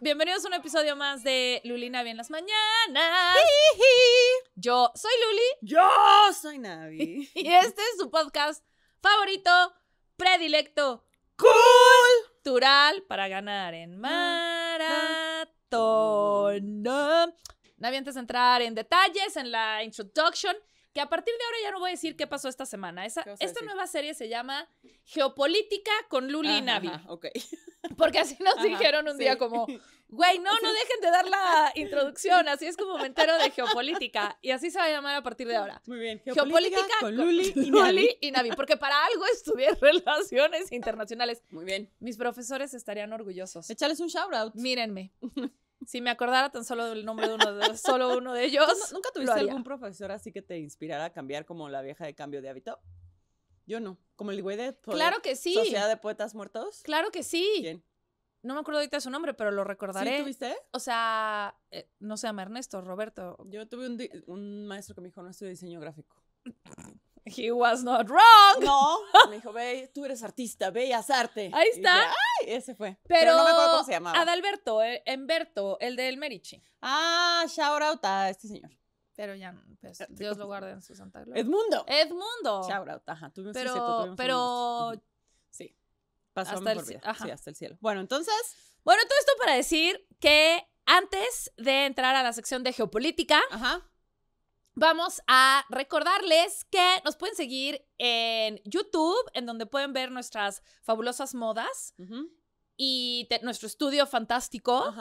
Bienvenidos a un episodio más de Navi en las Mañanas. Yo soy Luli. Yo soy Navi. Y este es su podcast favorito, predilecto, cultural para ganar en ah, maratón. Ah, Navi, antes de entrar en detalles, en la introduction, que a partir de ahora ya no voy a decir qué pasó esta semana. esta nueva serie se llama Geopolítica con Luli y Navi. ok. Porque así nos dijeron un día como, güey, no, no dejen de dar la introducción, así es como me entero de geopolítica. Y así se va a llamar a partir de ahora. Muy bien, geopolítica, geopolítica con, Luli, y, Navi. Porque para algo estudié relaciones internacionales. Muy bien. Mis profesores estarían orgullosos. Échales un shout out. Mírenme. Si me acordara tan solo del nombre de uno de, solo uno de ellos. ¿Nunca tuviste algún profesor así que te inspirara a cambiar como la vieja de cambio de hábito? Yo no. Como el güey de. claro que sí. Sociedad de Poetas Muertos. Claro que sí. ¿Quién? No me acuerdo ahorita su nombre, pero lo recordaré. ¿Sí tuviste? O sea, eh, no se llama Ernesto, Roberto. Yo tuve un, maestro que me dijo, no estudio diseño gráfico. He was not wrong. No, me dijo, ve, tú eres artista, bellas arte. Ahí está. ese fue. Pero, no me acuerdo cómo se llamaba. Adalberto, eh, Enberto, el, el del Merici. Ah, shout out a este señor. Pero ya, pues, Dios lo guarde en su santa gloria. ¡Edmundo! ¡Edmundo! Tuvimos pero, un pero... sí. Pasó hasta el, Sí, hasta el cielo. Bueno, entonces... Bueno, todo esto para decir que antes de entrar a la sección de geopolítica... Vamos a recordarles que nos pueden seguir en YouTube, en donde pueden ver nuestras fabulosas modas y nuestro estudio fantástico.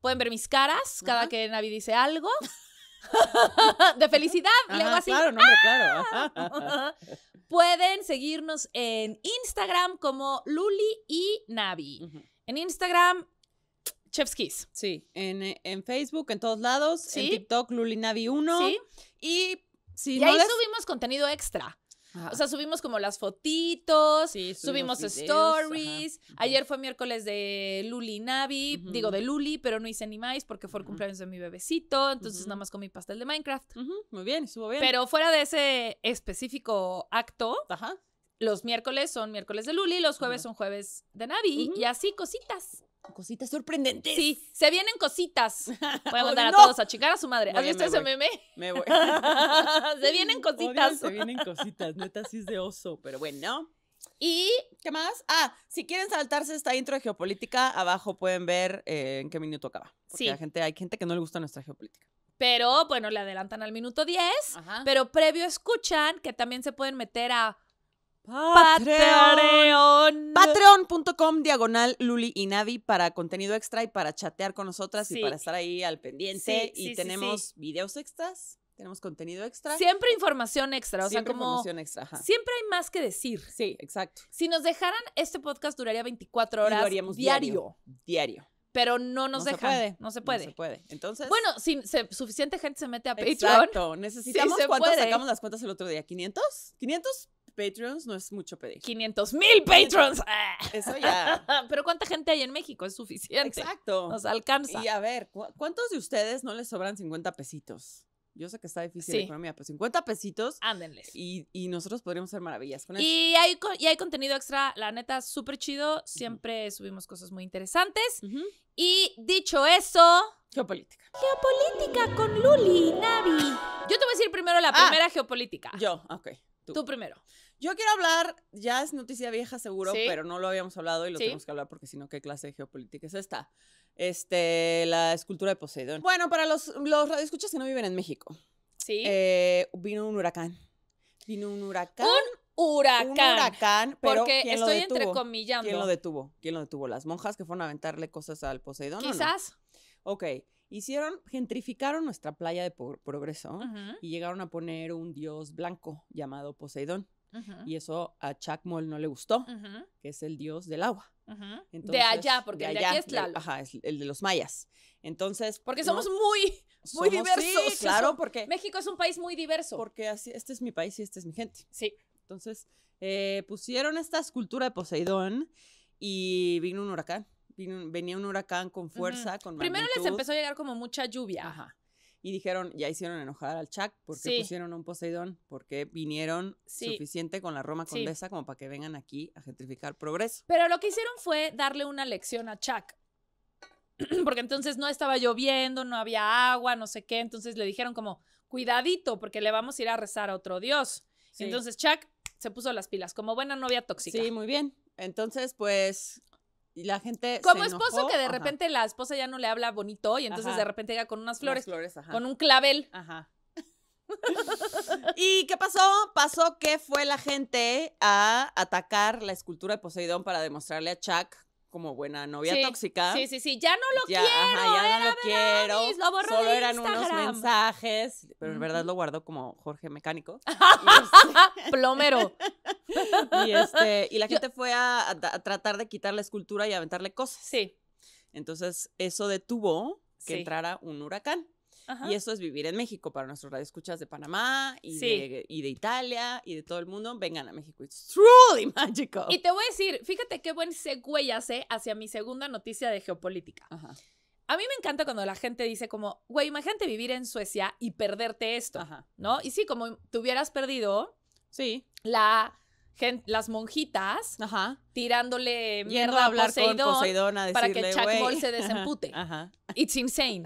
Pueden ver mis caras cada que Navi dice algo. de felicidad, así. Claro, claro. Pueden seguirnos en Instagram como Luli y Navi. En Instagram, Chefskis Sí, en, Facebook, en todos lados, ¿Sí? en TikTok, Luli Navi 1. Y si ahí subimos contenido extra. O sea, subimos como las fotitos, subimos, stories. Ayer fue miércoles de Luli Navi, digo de Luli, pero no hice ni más porque fue el cumpleaños de mi bebecito, entonces nada más comí pastel de Minecraft. Muy bien, estuvo bien. Pero fuera de ese específico acto, los miércoles son miércoles de Luli, los jueves son jueves de Navi y así cositas cositas sorprendentes. Sí, se vienen cositas. Voy a mandar a todos a chicar a su madre. ¿Has visto ese meme? Me voy. se vienen cositas. se vienen cositas, neta, sí es de oso, pero bueno. ¿Y qué más? Ah, si quieren saltarse esta intro de geopolítica, abajo pueden ver eh, en qué minuto acaba. sí. gente, hay gente que no le gusta nuestra geopolítica. Pero bueno, le adelantan al minuto 10, pero previo escuchan que también se pueden meter a Patreon. Patreon.com diagonal Luli y Navi para contenido extra y para chatear con nosotras y para estar ahí al pendiente. y tenemos videos extras, tenemos contenido extra. Siempre información extra, o sea, como. Siempre hay más que decir. Sí, exacto. Si nos dejaran, este podcast duraría 24 horas. haríamos diario. Diario. pero no nos no puede. No se puede. No se puede. Entonces. Bueno, si suficiente gente se mete a Patreon. Exacto. Necesitamos. ¿Cuántas sacamos las cuentas el otro día? ¿500? ¿500? Patreons no es mucho pedir. 500 mil Patreons. Eso ya. Pero ¿cuánta gente hay en México? Es suficiente. Exacto. Nos alcanza. Y a ver, ¿cuántos de ustedes no les sobran 50 pesitos? Yo sé que está difícil la economía, pero 50 pesitos. Ándenles. Y, y nosotros podríamos hacer maravillas con eso. Y hay, contenido extra, la neta, súper chido. Siempre subimos cosas muy interesantes. Y dicho eso. Geopolítica. Geopolítica con Luli, Navi. Yo te voy a decir primero la ah. primera geopolítica. Yo, ok. tú primero. Yo quiero hablar, ya es noticia vieja seguro, pero no lo habíamos hablado y lo tenemos que hablar porque si no, ¿qué clase de geopolítica es esta? Este, la escultura de Poseidón. Bueno, para los, los radioescuchas que no viven en México. Sí. Eh, vino un huracán. Vino un huracán. Un huracán. Un huracán, pero porque estoy entre comillas. entrecomillando. ¿Quién lo detuvo? ¿Quién lo detuvo? ¿Las monjas que fueron a aventarle cosas al Poseidón? Quizás. Ok. Hicieron, gentrificaron nuestra playa de Progreso y llegaron a poner un dios blanco llamado Poseidón. Y eso a Chacmol no le gustó, que es el dios del agua. de allá, porque de allá, es Ajá, es el de los mayas. Entonces. Porque somos muy, muy diversos. claro, porque. México es un país muy diverso. Porque así, este es mi país y este es mi gente. Sí. Entonces, eh, pusieron esta escultura de Poseidón y vino un huracán. venía un huracán con fuerza, con Primero les empezó a llegar como mucha lluvia. Ajá y dijeron, ya hicieron enojar al Chuck porque pusieron un Poseidón, porque vinieron suficiente con la Roma Condesa como para que vengan aquí a gentrificar progreso. Pero lo que hicieron fue darle una lección a Chuck. Porque entonces no estaba lloviendo, no había agua, no sé qué. Entonces le dijeron como, cuidadito, porque le vamos a ir a rezar a otro dios. entonces Chuck se puso las pilas, como buena novia tóxica. Sí, muy bien. Entonces, pues, y la gente como esposo que de repente la esposa ya no le habla bonito y entonces de repente llega con unas flores, flores con un clavel ajá ¿Y qué pasó? Pasó que fue la gente a atacar la escultura de Poseidón para demostrarle a Chuck como buena novia tóxica. Sí, sí, sí, ya no lo quiero. ya no lo quiero. solo eran unos mensajes, pero en verdad lo guardo como Jorge Mecánico. Este, plomero. Este, y, la gente fue a, tratar de quitar la escultura y aventarle cosas. Sí. Entonces, eso detuvo que entrara un huracán. Y eso es vivir en México para nuestros radioescuchas de Panamá y, de, Italia y de todo el mundo. Vengan a México. It's truly magical. Y te voy a decir, fíjate qué buen segue ya hacia mi segunda noticia de geopolítica. A mí me encanta cuando la gente dice como, güey, imagínate vivir en Suecia y perderte esto, Ajá. ¿no? Y sí, como te hubieras perdido sí. la las monjitas tirándole mierda a, Poseidón, para que Chuck se desempute. It's insane.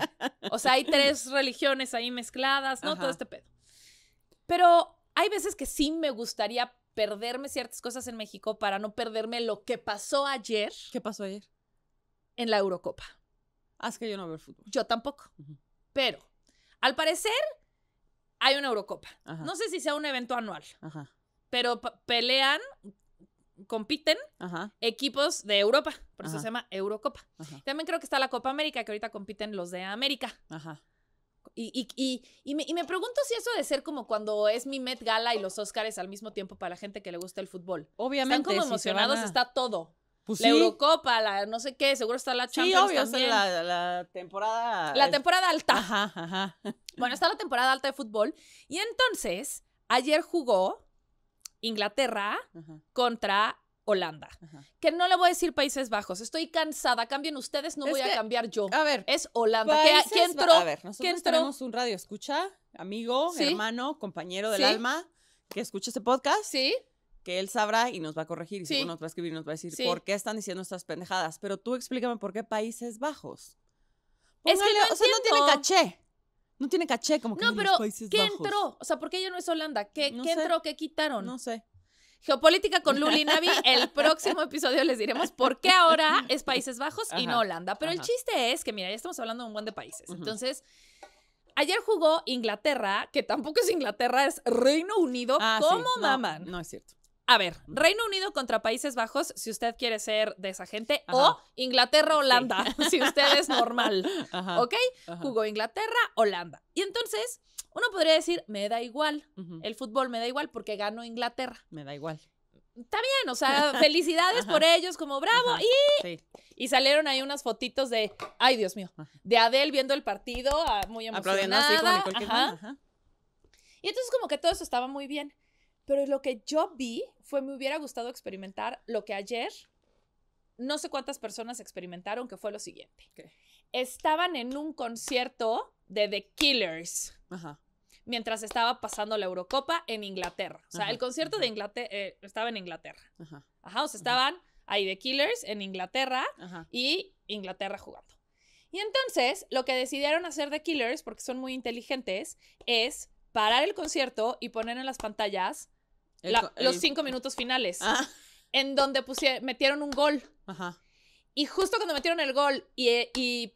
O sea, hay tres religiones ahí mezcladas, ¿no? Todo este pedo. Pero hay veces que sí me gustaría perderme ciertas cosas en México para no perderme lo que pasó ayer. ¿Qué pasó ayer? En la Eurocopa. haz ah, que yo no veo el fútbol. Yo tampoco. Pero, al parecer, hay una Eurocopa. No sé si sea un evento anual. Ajá pero pelean, compiten equipos de Europa, por eso se llama Eurocopa. También creo que está la Copa América, que ahorita compiten los de América. Y, y, me, pregunto si eso de ser como cuando es mi Met Gala y los Oscars al mismo tiempo para la gente que le gusta el fútbol. Obviamente. Están como emocionados, está todo. Pues la Eurocopa, la no sé qué, seguro está la Champions también. la, la, temporada... La temporada alta. Ajá, ajá. Bueno, está la temporada alta de fútbol. Y entonces, ayer jugó Inglaterra contra Holanda. Que no le voy a decir Países Bajos. Estoy cansada. Cambien ustedes, no voy a cambiar yo. A ver. Es Holanda. entró? A ver, nosotros tenemos un radio escucha, amigo, hermano, compañero del alma, que escucha este podcast. Sí. Que él sabrá y nos va a corregir. Y si nos va a escribir nos va a decir por qué están diciendo estas pendejadas. Pero tú explícame por qué Países Bajos. es que no tiene caché. No tiene caché como que no, pero ¿qué entró? O sea, ¿por qué ya no es Holanda? ¿Qué, entró? ¿Qué quitaron? No sé. Geopolítica con Luli Navi. El próximo episodio les diremos por qué ahora es Países Bajos y no Holanda. Pero el chiste es que, mira, ya estamos hablando de un buen de países. Entonces, ayer jugó Inglaterra, que tampoco es Inglaterra, es Reino Unido. Ah, ¿Cómo No es cierto. A ver, Reino Unido contra Países Bajos, si usted quiere ser de esa gente, o Inglaterra-Holanda, si usted es normal. ¿Ok? Jugó Inglaterra-Holanda. Y entonces, uno podría decir, me da igual, el fútbol me da igual porque gano Inglaterra. Me da igual está bien, o sea, felicidades por ellos, como bravo. y, y salieron ahí unas fotitos de, ay Dios mío, de Adele viendo el partido, ah, muy emocionada. Y entonces como que todo eso estaba muy bien. Pero lo que yo vi fue me hubiera gustado experimentar lo que ayer no sé cuántas personas experimentaron, que fue lo siguiente. Estaban en un concierto de The Killers. Mientras estaba pasando la Eurocopa en Inglaterra. O sea, el concierto de Inglaterra eh, estaba en Inglaterra. Ajá. Ajá, o sea, estaban ahí The Killers en Inglaterra y Inglaterra jugando. Y entonces, lo que decidieron hacer The Killers, porque son muy inteligentes, es parar el concierto y poner en las pantallas los cinco minutos finales, ah. en donde pusieron, metieron un gol. Y justo cuando metieron el gol eh, y,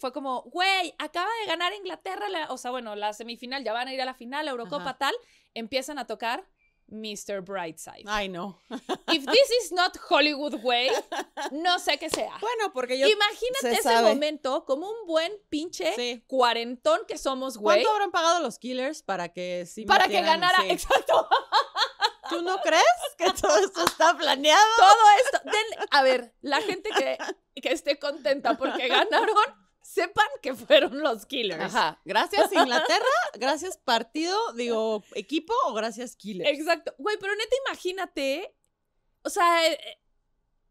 fue como, güey, acaba de ganar Inglaterra, o sea, bueno, la semifinal, ya van a ir a la final, Eurocopa tal, empiezan a tocar Mr. Brightside. I know If this is not Hollywood way, no sé qué sea. Bueno, porque yo. Imagínate ese momento como un buen pinche cuarentón que somos, güey. ¿Cuánto habrán pagado los killers para que sí Para que ganara, exacto. ¿Tú no crees que todo esto está planeado? Todo esto. a ver, la gente que, que esté contenta porque ganaron, sepan que fueron los killers. Ajá. Gracias Inglaterra, gracias partido, digo, equipo o gracias killers. Exacto. Güey, pero neta, imagínate. O sea, eh,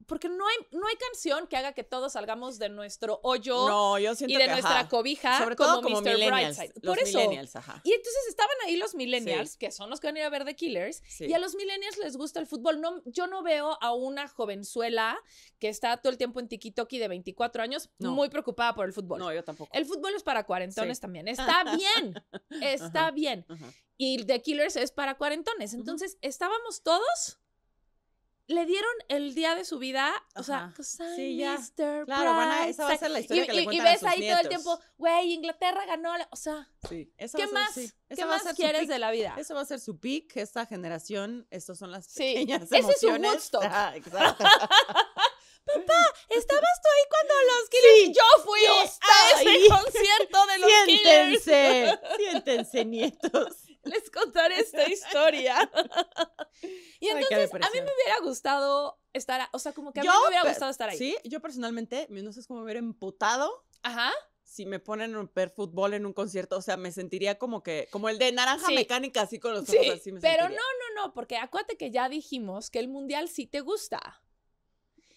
porque no hay, no hay canción que haga que todos salgamos de nuestro hoyo y de nuestra cobija como, Mr. Por eso. Y entonces estaban ahí los millennials, que son los que van a ir a ver The Killers, y a los millennials les gusta el fútbol. No, yo no veo a una jovenzuela que está todo el tiempo en tiki-toki de 24 años muy preocupada por el fútbol. No, yo tampoco. El fútbol es para cuarentones también. Está bien, está bien. Y The Killers es para cuarentones. Entonces, estábamos todos le dieron el día de su vida, o sea, pues Mr. Claro, van a, esa va a ser la historia y, que le y ves ahí todo el tiempo, güey, Inglaterra ganó, o sea, ¿qué más? quieres de la vida? Eso va a ser su pick, esta generación, estas son las pequeñas sí. emociones. Ese es su gusto. Ah, exacto. Papá, ¿estabas tú ahí cuando los Killers? yo fui a ese concierto de los siéntense, Killers. Siéntense, siéntense, nietos les contaré esta historia. y entonces, a mí me hubiera gustado estar, o sea, como que a mí me hubiera gustado estar ahí. Sí, yo personalmente, no sé cómo me hubiera emputado. Ajá si me ponen a per fútbol en un concierto, o sea, me sentiría como que, como el de naranja mecánica, así con los ojos así me Pero no, no, no, porque acuérdate que ya dijimos que el mundial sí te gusta.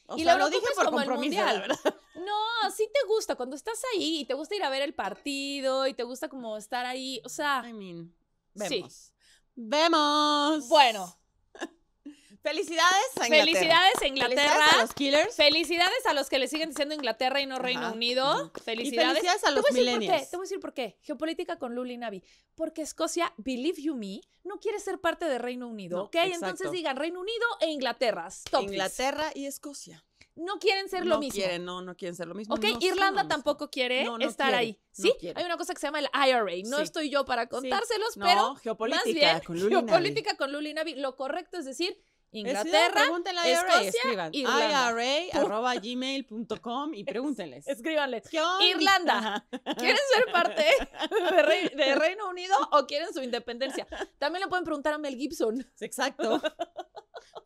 O y sea, lo, dije por compromiso, verdad. No, sí te gusta cuando estás ahí y te gusta ir a ver el partido y te gusta como estar ahí, o sea, I mean. Vemos. Sí. Vemos. Bueno. Felicidades a Inglaterra. Felicidades a los Felicidades a los que le siguen diciendo Inglaterra y no Reino Unido. Felicidades. a los Te voy a decir por qué. Geopolítica con Luli Navi. Porque Escocia, believe you me, no quiere ser parte de Reino Unido. ¿Ok? Entonces digan Reino Unido e Inglaterra. Inglaterra y Escocia no quieren ser lo mismo. No Quieren, no, no quieren ser lo mismo. Ok, Irlanda tampoco quiere estar ahí. Sí, hay una cosa que se llama el IRA. No estoy yo para contárselos, pero geopolítica, más bien, con geopolítica con Luli Lo correcto es decir, Inglaterra, IRA, Escocia, escriban IRA.gmail.com y pregúntenles. Escríbanle. Irlanda, ¿quieren ser parte de, Reino Unido o quieren su independencia? También le pueden preguntar a Mel Gibson. Exacto.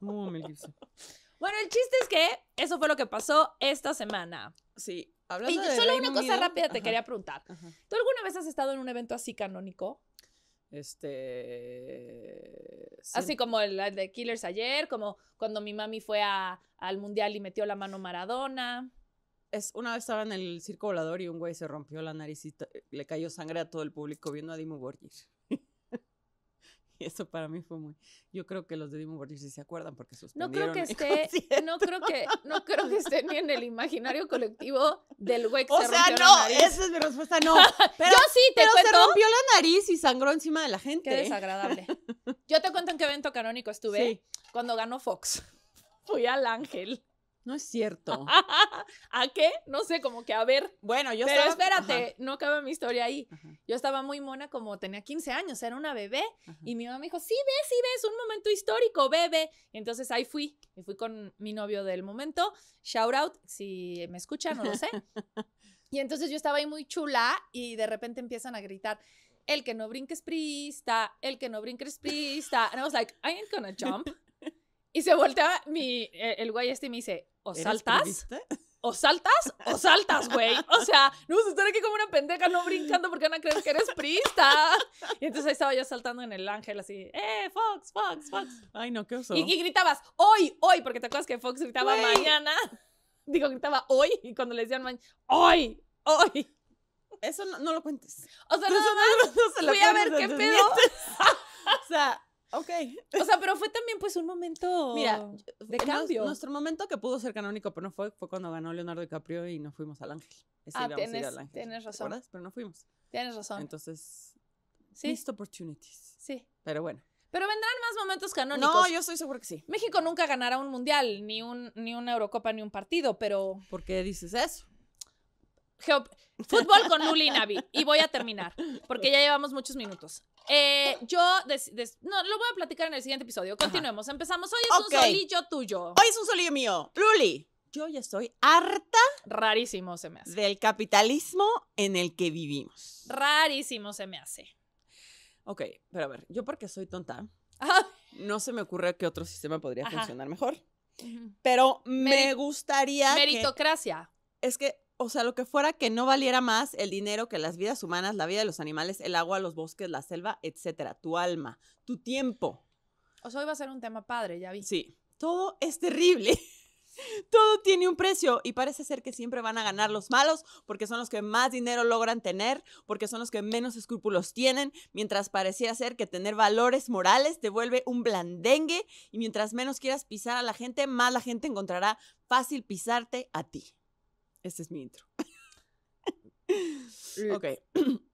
Mel Gibson. Pero el chiste es que eso fue lo que pasó esta semana. Sí. Hablando y solo una cosa rápida te quería preguntar. ¿Tú alguna vez has estado en un evento así canónico? Este. Así como el, de Killers ayer, como cuando mi mami fue al mundial y metió la mano Maradona. Es, una vez estaba en el circo volador y un güey se rompió la nariz y le cayó sangre a todo el público viendo a Dimo Borgir eso para mí fue muy. Yo creo que los de Dimo Borgir se acuerdan porque suspendieron. No creo que esté, no creo que, no creo que esté ni en el imaginario colectivo del güey O sea, no, esa es mi respuesta, no. Yo sí te se rompió la nariz y sangró encima de la gente. Qué desagradable. Yo te cuento en qué evento canónico estuve cuando ganó Fox. Fui al Ángel. No es cierto. ¿A qué? No sé, como que a ver. Bueno, yo Pero espérate, no cabe mi historia ahí. Yo estaba muy mona como tenía 15 años, era una bebé. Y mi mamá me dijo, sí ves, sí ves, un momento histórico, bebé. entonces ahí fui. Y fui con mi novio del momento. Shout out, si me escucha, no lo sé. y entonces yo estaba ahí muy chula y de repente empiezan a gritar, el que no brinques prista, el que no brinques prista. And I was like, I ain't gonna jump. Y se volteaba mi, e, el güey este y me dice, ¿o saltas? o saltas o saltas, güey. O sea, no vas a estar aquí como una pendeja no brincando porque van a creer que eres prista. Y entonces ahí estaba yo saltando en el ángel así, ¡eh, Fox, Fox, Fox! Ay, no, qué oso. Y, gritabas, hoy, hoy, porque te acuerdas que Fox gritaba mañana. Digo, gritaba hoy y cuando le decían mañana, ¡hoy, hoy! Eso no, lo cuentes. O sea, no, nada más, voy a ver qué pedo. o sea, Ok. O sea, pero fue también pues un momento de eh, cambio. nuestro momento que pudo ser canónico, pero no fue, fue cuando ganó Leonardo DiCaprio y no fuimos al Ángel. ah, tienes, razón. pero no fuimos. Tienes razón. Entonces, ¿Sí? missed opportunities. Sí. Pero bueno. Pero vendrán más momentos canónicos. No, yo estoy seguro que sí. México nunca ganará un mundial, ni, un, ni una Eurocopa, ni un partido, pero... ¿Por qué dices eso? Fútbol con Luli y Navi. Y voy a terminar, porque ya llevamos muchos minutos. Eh, yo, no, lo voy a platicar en el siguiente episodio. Continuemos. Empezamos. Hoy es un solillo tuyo. Hoy es un solillo mío. Luli, yo ya estoy harta. Rarísimo se me hace. Del capitalismo en el que vivimos. Rarísimo se me hace. Ok, pero a ver, yo porque soy tonta, ah. no se me ocurre que otro sistema podría funcionar mejor. Pero me gustaría. Meritocracia. es que o sea, lo que fuera que no valiera más el dinero que las vidas humanas, la vida de los animales, el agua, los bosques, la selva, etcétera, tu alma, tu tiempo. O sea, hoy va a ser un tema padre, ya vi. Sí, todo es terrible. Todo tiene un precio y parece ser que siempre van a ganar los malos porque son los que más dinero logran tener, porque son los que menos escrúpulos tienen, mientras parecía ser que tener valores morales te vuelve un blandengue y mientras menos quieras pisar a la gente, más la gente encontrará fácil pisarte a ti. Este es mi intro. ok.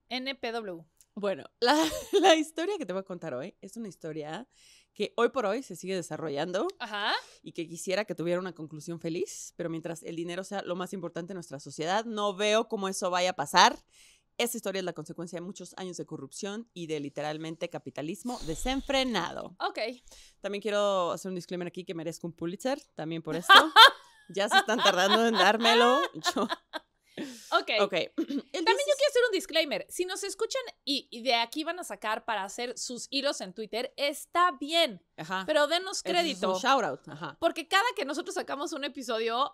NPW. Bueno, la, historia que te voy a contar hoy es una historia que hoy por hoy se sigue desarrollando Ajá. y que quisiera que tuviera una conclusión feliz, pero mientras el dinero sea lo más importante en nuestra sociedad, no veo cómo eso vaya a pasar. Esta historia es la consecuencia de muchos años de corrupción y de literalmente capitalismo desenfrenado. Ok. También quiero hacer un disclaimer aquí que merezco un Pulitzer, también por esto ya se están tardando en dármelo. Ok. También yo quiero hacer un disclaimer. Si nos escuchan y, de aquí van a sacar para hacer sus hilos en Twitter, está bien. Ajá. Pero denos crédito. un shout Porque cada que nosotros sacamos un episodio.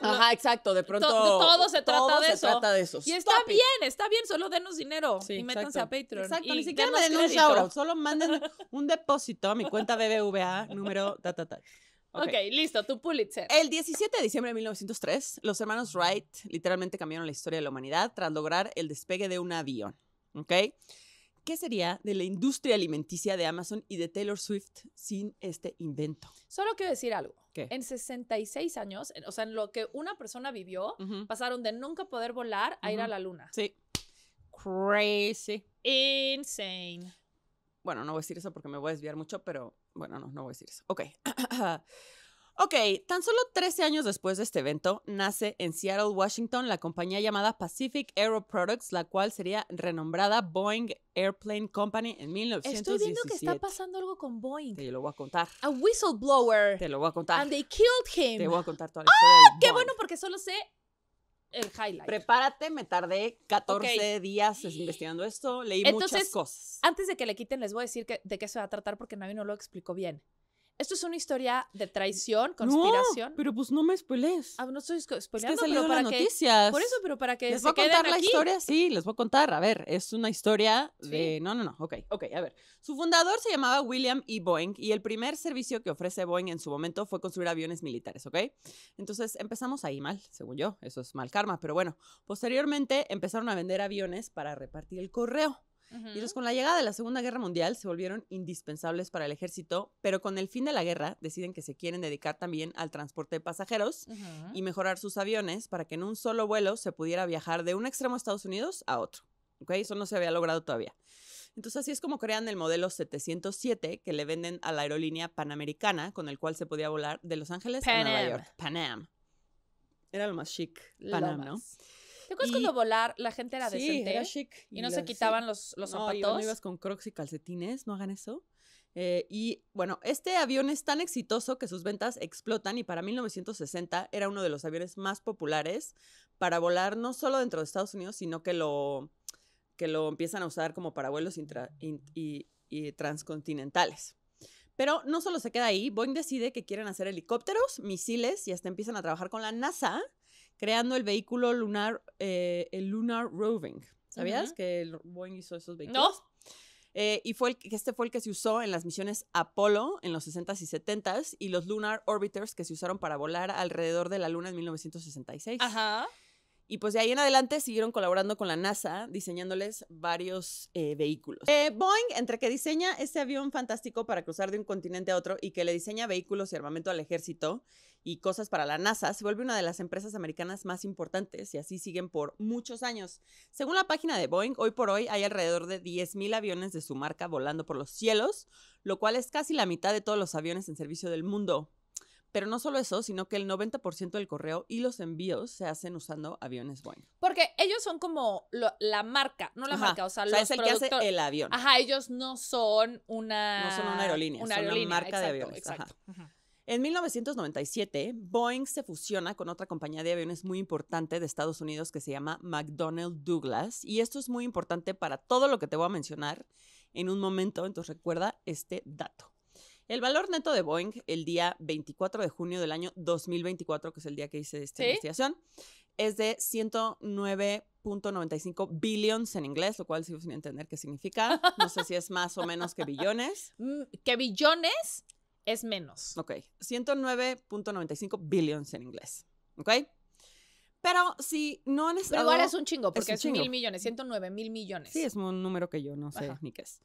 Ajá, exacto. De pronto. todo se trata todo de se eso. Trata de eso. Y está bien, está bien. Solo denos dinero y métanse a Patreon. Exacto. Ni siquiera un shout Solo manden un depósito a mi cuenta BBVA, número Okay. ok, listo, tu Pulitzer. El 17 de diciembre de 1903, los hermanos Wright literalmente cambiaron la historia de la humanidad tras lograr el despegue de un avión. ¿Ok? ¿Qué sería de la industria alimenticia de Amazon y de Taylor Swift sin este invento? Solo quiero decir algo. ¿Qué? En 66 años, o sea, en lo que una persona vivió, pasaron de nunca poder volar a ir a la luna. Sí. Crazy. Insane. Bueno, no voy a decir eso porque me voy a desviar mucho, pero bueno, no, no voy a decir eso. Ok. ok, tan solo 13 años después de este evento, nace en Seattle, Washington, la compañía llamada Pacific Aero Products, la cual sería renombrada Boeing Airplane Company en 1917. Estoy viendo que está pasando algo con Boeing. Te lo voy a contar. A whistleblower. Te lo voy a contar. And they killed him. Te voy a contar todo la ¡Ah! ¡Qué bueno! Porque solo sé el highlight. Prepárate, me tardé 14 días investigando esto, leí muchas cosas. Antes de que le quiten, les voy a decir de qué se va a tratar porque nadie no lo explicó bien. Esto es una historia de traición, conspiración. No, pero pues no me spoilees. Ah, no estoy spoileando, es que para noticias. por eso, pero para que Les se voy a contar la historia, sí, les voy a contar. A ver, es una historia de... No, no, no, ok, ok, a ver. Su fundador se llamaba William E. Boeing y el primer servicio que ofrece Boeing en su momento fue construir aviones militares, ¿ok? Entonces empezamos ahí mal, según yo. Eso es mal karma, pero bueno. Posteriormente empezaron a vender aviones para repartir el correo. Y con la llegada de la Segunda Guerra Mundial se volvieron indispensables para el ejército, pero con el fin de la guerra deciden que se quieren dedicar también al transporte de pasajeros y mejorar sus aviones para que en un solo vuelo se pudiera viajar de un extremo de Estados Unidos a otro. okay Eso no se había logrado todavía. Entonces así es como crean el modelo 707 que le venden a la aerolínea panamericana con el cual se podía volar de Los Ángeles a Nueva York. Pan Era lo más chic, Pan ¿no? ¿Te acuerdas cuando volar la gente era de decente? Y, no se quitaban los, los zapatos. No, ibas con crocs y calcetines, no hagan eso. Eh, y bueno, este avión es tan exitoso que sus ventas explotan y para 1960 era uno de los aviones más populares para volar no solo dentro de Estados Unidos, sino que lo, que lo empiezan a usar como para vuelos y transcontinentales. Pero no solo se queda ahí, Boeing decide que quieren hacer helicópteros, misiles y hasta empiezan a trabajar con la NASA creando el vehículo lunar, eh, el Lunar Roving. ¿Sabías que Boeing hizo esos vehículos? No. Eh, y fue este fue el que se usó en las misiones Apolo en los 60s y 70s y los Lunar Orbiters que se usaron para volar alrededor de la Luna en 1966. Ajá. Y pues de ahí en adelante siguieron colaborando con la NASA, diseñándoles varios eh, vehículos. Boeing, entre que diseña ese avión fantástico para cruzar de un continente a otro y que le diseña vehículos y armamento al ejército, y cosas para la NASA, se vuelve una de las empresas americanas más importantes y así siguen por muchos años. Según la página de Boeing, hoy por hoy hay alrededor de 10.000 aviones de su marca volando por los cielos, lo cual es casi la mitad de todos los aviones en servicio del mundo. Pero no solo eso, sino que el 90% del correo y los envíos se hacen usando aviones Boeing. Porque ellos son como la marca, no la marca, o sea, o sea es el que hace el avión. Ajá, ellos no son una... No son una aerolínea, son una marca de aviones. En 1997, Boeing se fusiona con otra compañía de aviones muy importante de Estados Unidos que se llama McDonnell Douglas. Y esto es muy importante para todo lo que te voy a mencionar en un momento, entonces recuerda este dato. El valor neto de Boeing el día 24 de junio del año 2024, que es el día que hice esta investigación, es de 109.95 billions en inglés, lo cual sigo sin entender qué significa. No sé si es más o menos que billones. Mm, qué billones? es menos. Ok, 109.95 billions en inglés. Ok. Pero si no han estado... Pero igual es un chingo, porque es, mil millones, 109 mil millones. Sí, es un número que yo no sé ni qué es.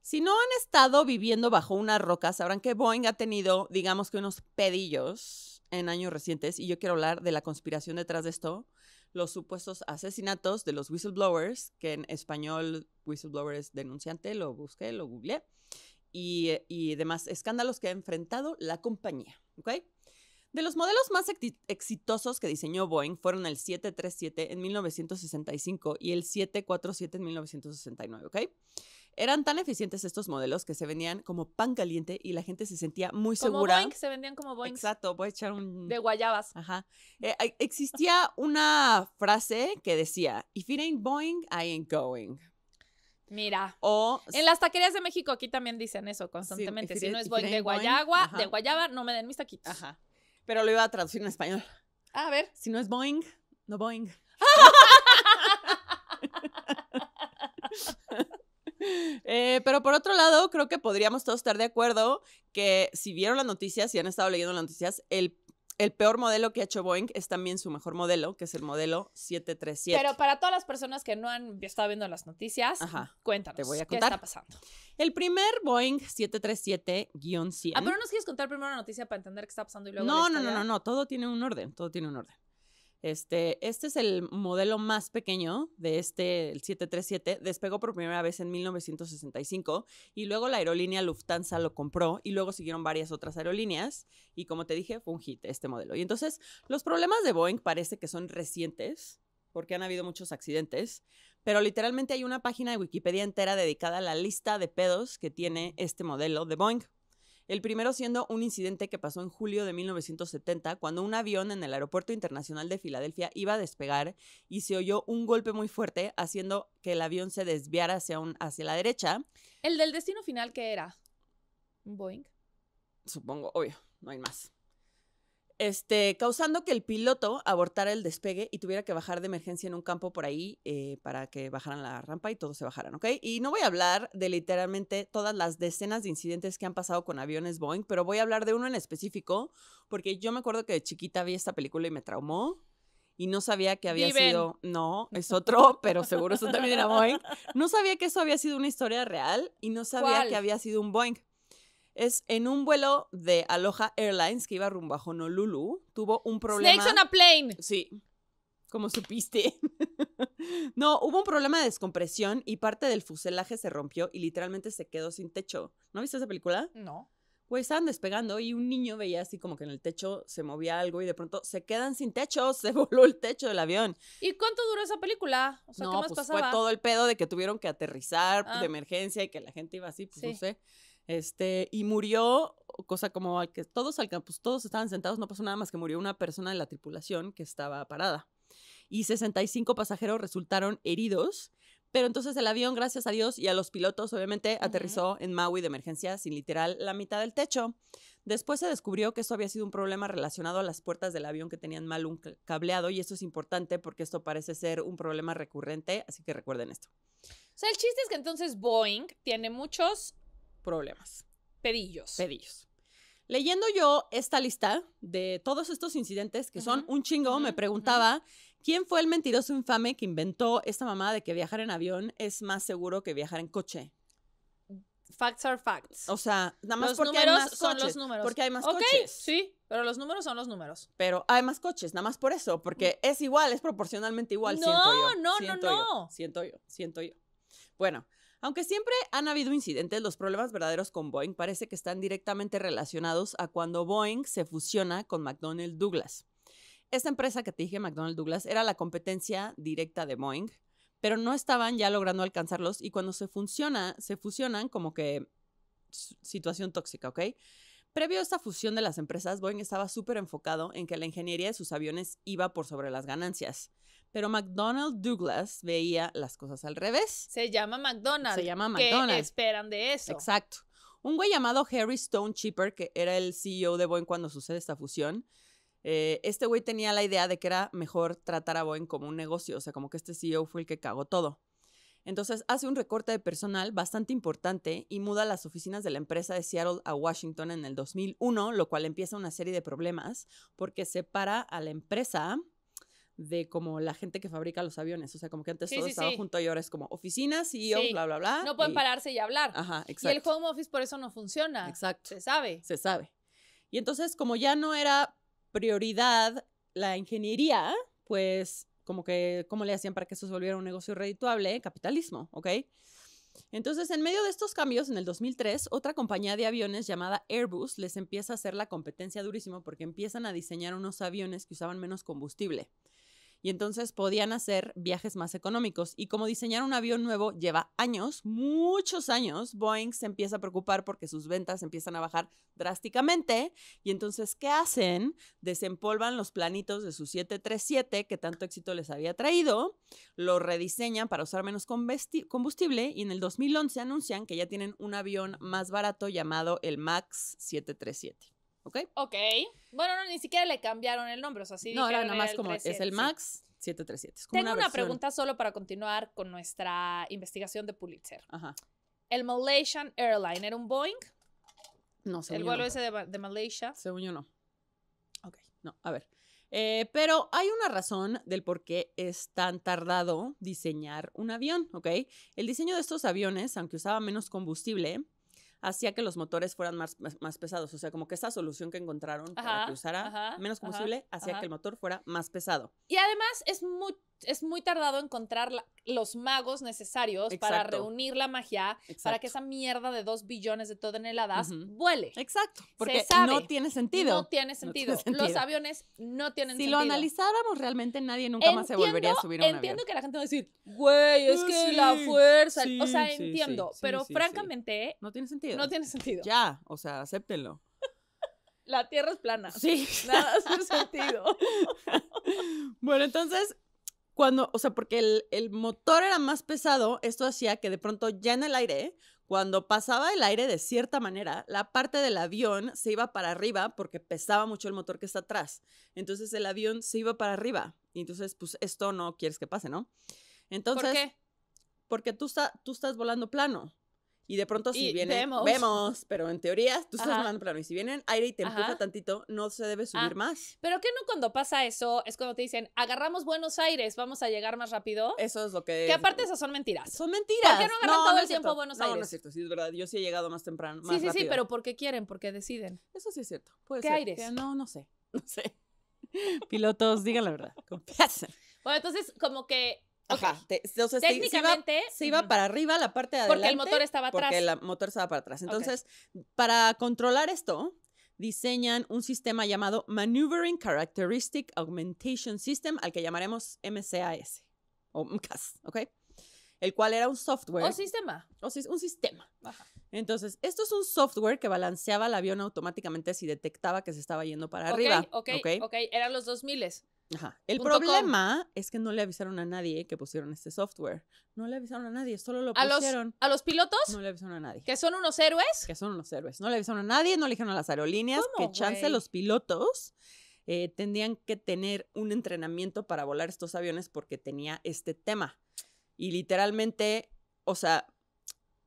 Si no han estado viviendo bajo una roca, sabrán que Boeing ha tenido, digamos que unos pedillos en años recientes, y yo quiero hablar de la conspiración detrás de esto, los supuestos asesinatos de los whistleblowers, que en español whistleblower es denunciante, lo busqué, lo googleé, eh, y, demás escándalos que ha enfrentado la compañía. ¿okay? De los modelos más exitosos que diseñó Boeing fueron el 737 en 1965 y el 747 en 1969, ¿ok? Eran tan eficientes estos modelos que se vendían como pan caliente y la gente se sentía muy como segura. Boeing, se vendían como Boeing. Exacto, voy a echar un... De guayabas. Ajá. Eh, existía una frase que decía, if it ain't Boeing, I ain't going. Mira. O en las taquerías de México aquí también dicen eso constantemente. si no es Boeing de guayagua, de guayaba, no me den mis taquitos. Ajá. Pero lo iba a traducir en español. A ver. Si no es Boeing, no Boeing. Eh, pero por otro lado, creo que podríamos todos estar de acuerdo que si vieron las noticias, si han estado leyendo las noticias, el el peor modelo que ha hecho Boeing es también su mejor modelo, que es el modelo 737. Pero para todas las personas que no han estado viendo las noticias, Ajá, cuéntanos. Te voy a contar. ¿Qué está pasando? El primer Boeing 737-100. Ah, pero nos quieres contar primero la noticia para entender qué está pasando y luego. No, no, no, no, no. Todo tiene un orden. Todo tiene un orden. Este, este es el modelo más pequeño de este, el 737. Despegó por primera vez en 1965 y luego la aerolínea Lufthansa lo compró y luego siguieron varias otras aerolíneas y como te dije, fue un hit este modelo. Y entonces los problemas de Boeing parece que son recientes porque han habido muchos accidentes, pero literalmente hay una página de Wikipedia entera dedicada a la lista de pedos que tiene este modelo de Boeing. El primero siendo un incidente que pasó en julio de 1970 cuando un avión en el Aeropuerto Internacional de Filadelfia iba a despegar y se oyó un golpe muy fuerte haciendo que el avión se desviara hacia, un, hacia la derecha. ¿El del destino final qué era? ¿Un Boeing? Supongo, obvio, no hay más este, causando que el piloto abortara el despegue y tuviera que bajar de emergencia en un campo por ahí eh, para que bajaran la rampa y todos se bajaran, ¿ok? Y no voy a hablar de literalmente todas las decenas de incidentes que han pasado con aviones Boeing, pero voy a hablar de uno en específico, porque yo me acuerdo que de chiquita vi esta película y me traumó y no sabía que había sido, no, es otro, pero seguro eso también era Boeing, no sabía que eso había sido una historia real y no sabía que había sido un Boeing es en un vuelo de Aloha Airlines que iba rumbo a Honolulu, tuvo un problema. Snakes on a plane. Sí. Como supiste. no, hubo un problema de descompresión y parte del fuselaje se rompió y literalmente se quedó sin techo. ¿No viste esa película? No. Güey estaban despegando y un niño veía así como que en el techo se movía algo y de pronto se quedan sin techo, se voló el techo del avión. ¿Y cuánto duró esa película? O sea, no, ¿qué más pues fue todo el pedo de que tuvieron que aterrizar de ah. emergencia y que la gente iba así, pues no sé. Este, y murió, cosa como que todos al campus, todos estaban sentados, no pasó nada más que murió una persona de la tripulación que estaba parada. Y 65 pasajeros resultaron heridos, pero entonces el avión, gracias a Dios y a los pilotos, obviamente aterrizó en Maui de emergencia sin literal la mitad del techo. Después se descubrió que eso había sido un problema relacionado a las puertas del avión que tenían mal un cableado y esto es importante porque esto parece ser un problema recurrente, así que recuerden esto. O sea, el chiste es que entonces Boeing tiene muchos problemas. Pedillos. Pedillos. Leyendo yo esta lista de todos estos incidentes, que son un chingo, me preguntaba, ¿quién fue el mentiroso infame que inventó esta mamá de que viajar en avión es más seguro que viajar en coche? Facts are facts. O sea, nada más porque hay más coches, los números. Porque hay más okay, Sí, pero los números son los números. Pero hay más coches, nada más por eso, porque mm. es igual, es proporcionalmente igual. No, siento yo, no, no, no. Siento yo, siento yo. Bueno, aunque siempre han habido incidentes, los problemas verdaderos con Boeing parece que están directamente relacionados a cuando Boeing se fusiona con McDonnell Douglas. Esta empresa que te dije, McDonnell Douglas, era la competencia directa de Boeing, pero no estaban ya logrando alcanzarlos y cuando se, funciona, se fusionan como que situación tóxica, ¿ok? Previo a esta fusión de las empresas, Boeing estaba súper enfocado en que la ingeniería de sus aviones iba por sobre las ganancias. Pero McDonald Douglas veía las cosas al revés. Se llama McDonald. Se llama McDonald. ¿Qué esperan de eso? Exacto. Un güey llamado Harry Stone Chipper, que era el CEO de Boeing cuando sucede esta fusión, eh, este güey tenía la idea de que era mejor tratar a Boeing como un negocio, o sea, como que este CEO fue el que cagó todo. Entonces hace un recorte de personal bastante importante y muda las oficinas de la empresa de Seattle a Washington en el 2001, lo cual empieza una serie de problemas porque separa a la empresa de como la gente que fabrica los aviones. O sea, como que antes todo estaba junto y ahora es como oficinas, y e bla, bla, bla. No pueden pararse y hablar. Ajá, exacto. Y el home office por eso no funciona. Exacto. Se sabe. Se sabe. Y entonces, como ya no era prioridad la ingeniería, pues como que, ¿cómo le hacían para que eso se volviera un negocio redituable? Capitalismo, ¿ok? Entonces, en medio de estos cambios, en el 2003, otra compañía de aviones llamada Airbus les empieza a hacer la competencia durísimo porque empiezan a diseñar unos aviones que usaban menos combustible y entonces podían hacer viajes más económicos. Y como diseñar un avión nuevo lleva años, muchos años, Boeing se empieza a preocupar porque sus ventas empiezan a bajar drásticamente y entonces, ¿qué hacen? Desempolvan los planitos de su 737 que tanto éxito les había traído, lo rediseñan para usar menos combustible y en el 2011 anuncian que ya tienen un avión más barato llamado el MAX 737. ¿Ok? Bueno, no, ni siquiera le cambiaron el nombre, o sea, sí. No, era nada más como es el Max 737. Tengo una, pregunta solo para continuar con nuestra investigación de Pulitzer. Ajá. El Malaysian Airline, ¿era un Boeing? No, sé. El vuelo ese de, Malaysia. Según yo no. Ok. No, a ver. Eh, pero hay una razón del por qué es tan tardado diseñar un avión, ¿ok? El diseño de estos aviones, aunque usaba menos combustible, hacía que los motores fueran más, más, pesados. O sea, como que esa solución que encontraron para que usara menos combustible hacía que el motor fuera más pesado. Y además es mucho es muy tardado encontrar los magos necesarios para reunir la magia, para que esa mierda de dos billones de toneladas en heladas vuele. Exacto, porque no tiene sentido. No tiene sentido. Los aviones no tienen sentido. Si lo analizáramos realmente, nadie nunca más se volvería a subir a un avión. Entiendo que la gente va a decir, güey, es ah, que la fuerza, o sea, entiendo, pero francamente... No tiene sentido. No tiene sentido. Ya, o sea, acéptenlo la Tierra es plana. Sí. Nada hace sentido. bueno, entonces cuando, o sea, porque el, motor era más pesado, esto hacía que de pronto ya en el aire, cuando pasaba el aire de cierta manera, la parte del avión se iba para arriba porque pesaba mucho el motor que está atrás. Entonces el avión se iba para arriba. Y entonces, pues esto no quieres que pase, ¿no? Entonces, ¿Por qué? Porque tú, tú estás volando plano. Y de pronto si vienen vemos. pero en teoría tú estás plano y si vienen aire y te empuja tantito, no se debe subir ah, más. Pero que no cuando pasa eso es cuando te dicen, agarramos Buenos Aires, vamos a llegar más rápido. Eso es lo que... Que aparte esas son mentiras. Son mentiras. ¿Por qué no agarran todo el tiempo Buenos Aires? No, no es cierto, sí es verdad, yo sí he llegado más temprano. sí, sí, sí, pero ¿por qué quieren, porque deciden. Eso sí es cierto. ¿Qué aires? no, no sé, no sé. Pilotos, digan la verdad, confianza. Bueno, entonces como que Ajá, técnicamente se iba, para arriba la parte de adelante. Porque el motor estaba atrás. Porque el motor estaba para atrás. Entonces, para controlar esto, diseñan un sistema llamado Maneuvering Characteristic Augmentation System, al que llamaremos MCAS o MCAS, ¿ok? El cual era un software. O sistema. O un sistema. Ajá. Entonces, esto es un software que balanceaba el avión automáticamente si detectaba que se estaba yendo para arriba. Ok, ok, ok. Eran los 2000 Ajá. El problema es que no le avisaron a nadie que pusieron este software. No le avisaron a nadie, solo lo ¿A pusieron. ¿A los pilotos? No le avisaron a nadie. ¿Que son unos héroes? Que son unos héroes. No le avisaron a nadie, no le dijeron a las aerolíneas que chance los pilotos eh, tendrían que tener un entrenamiento para volar estos aviones porque tenía este tema. Y literalmente, o sea,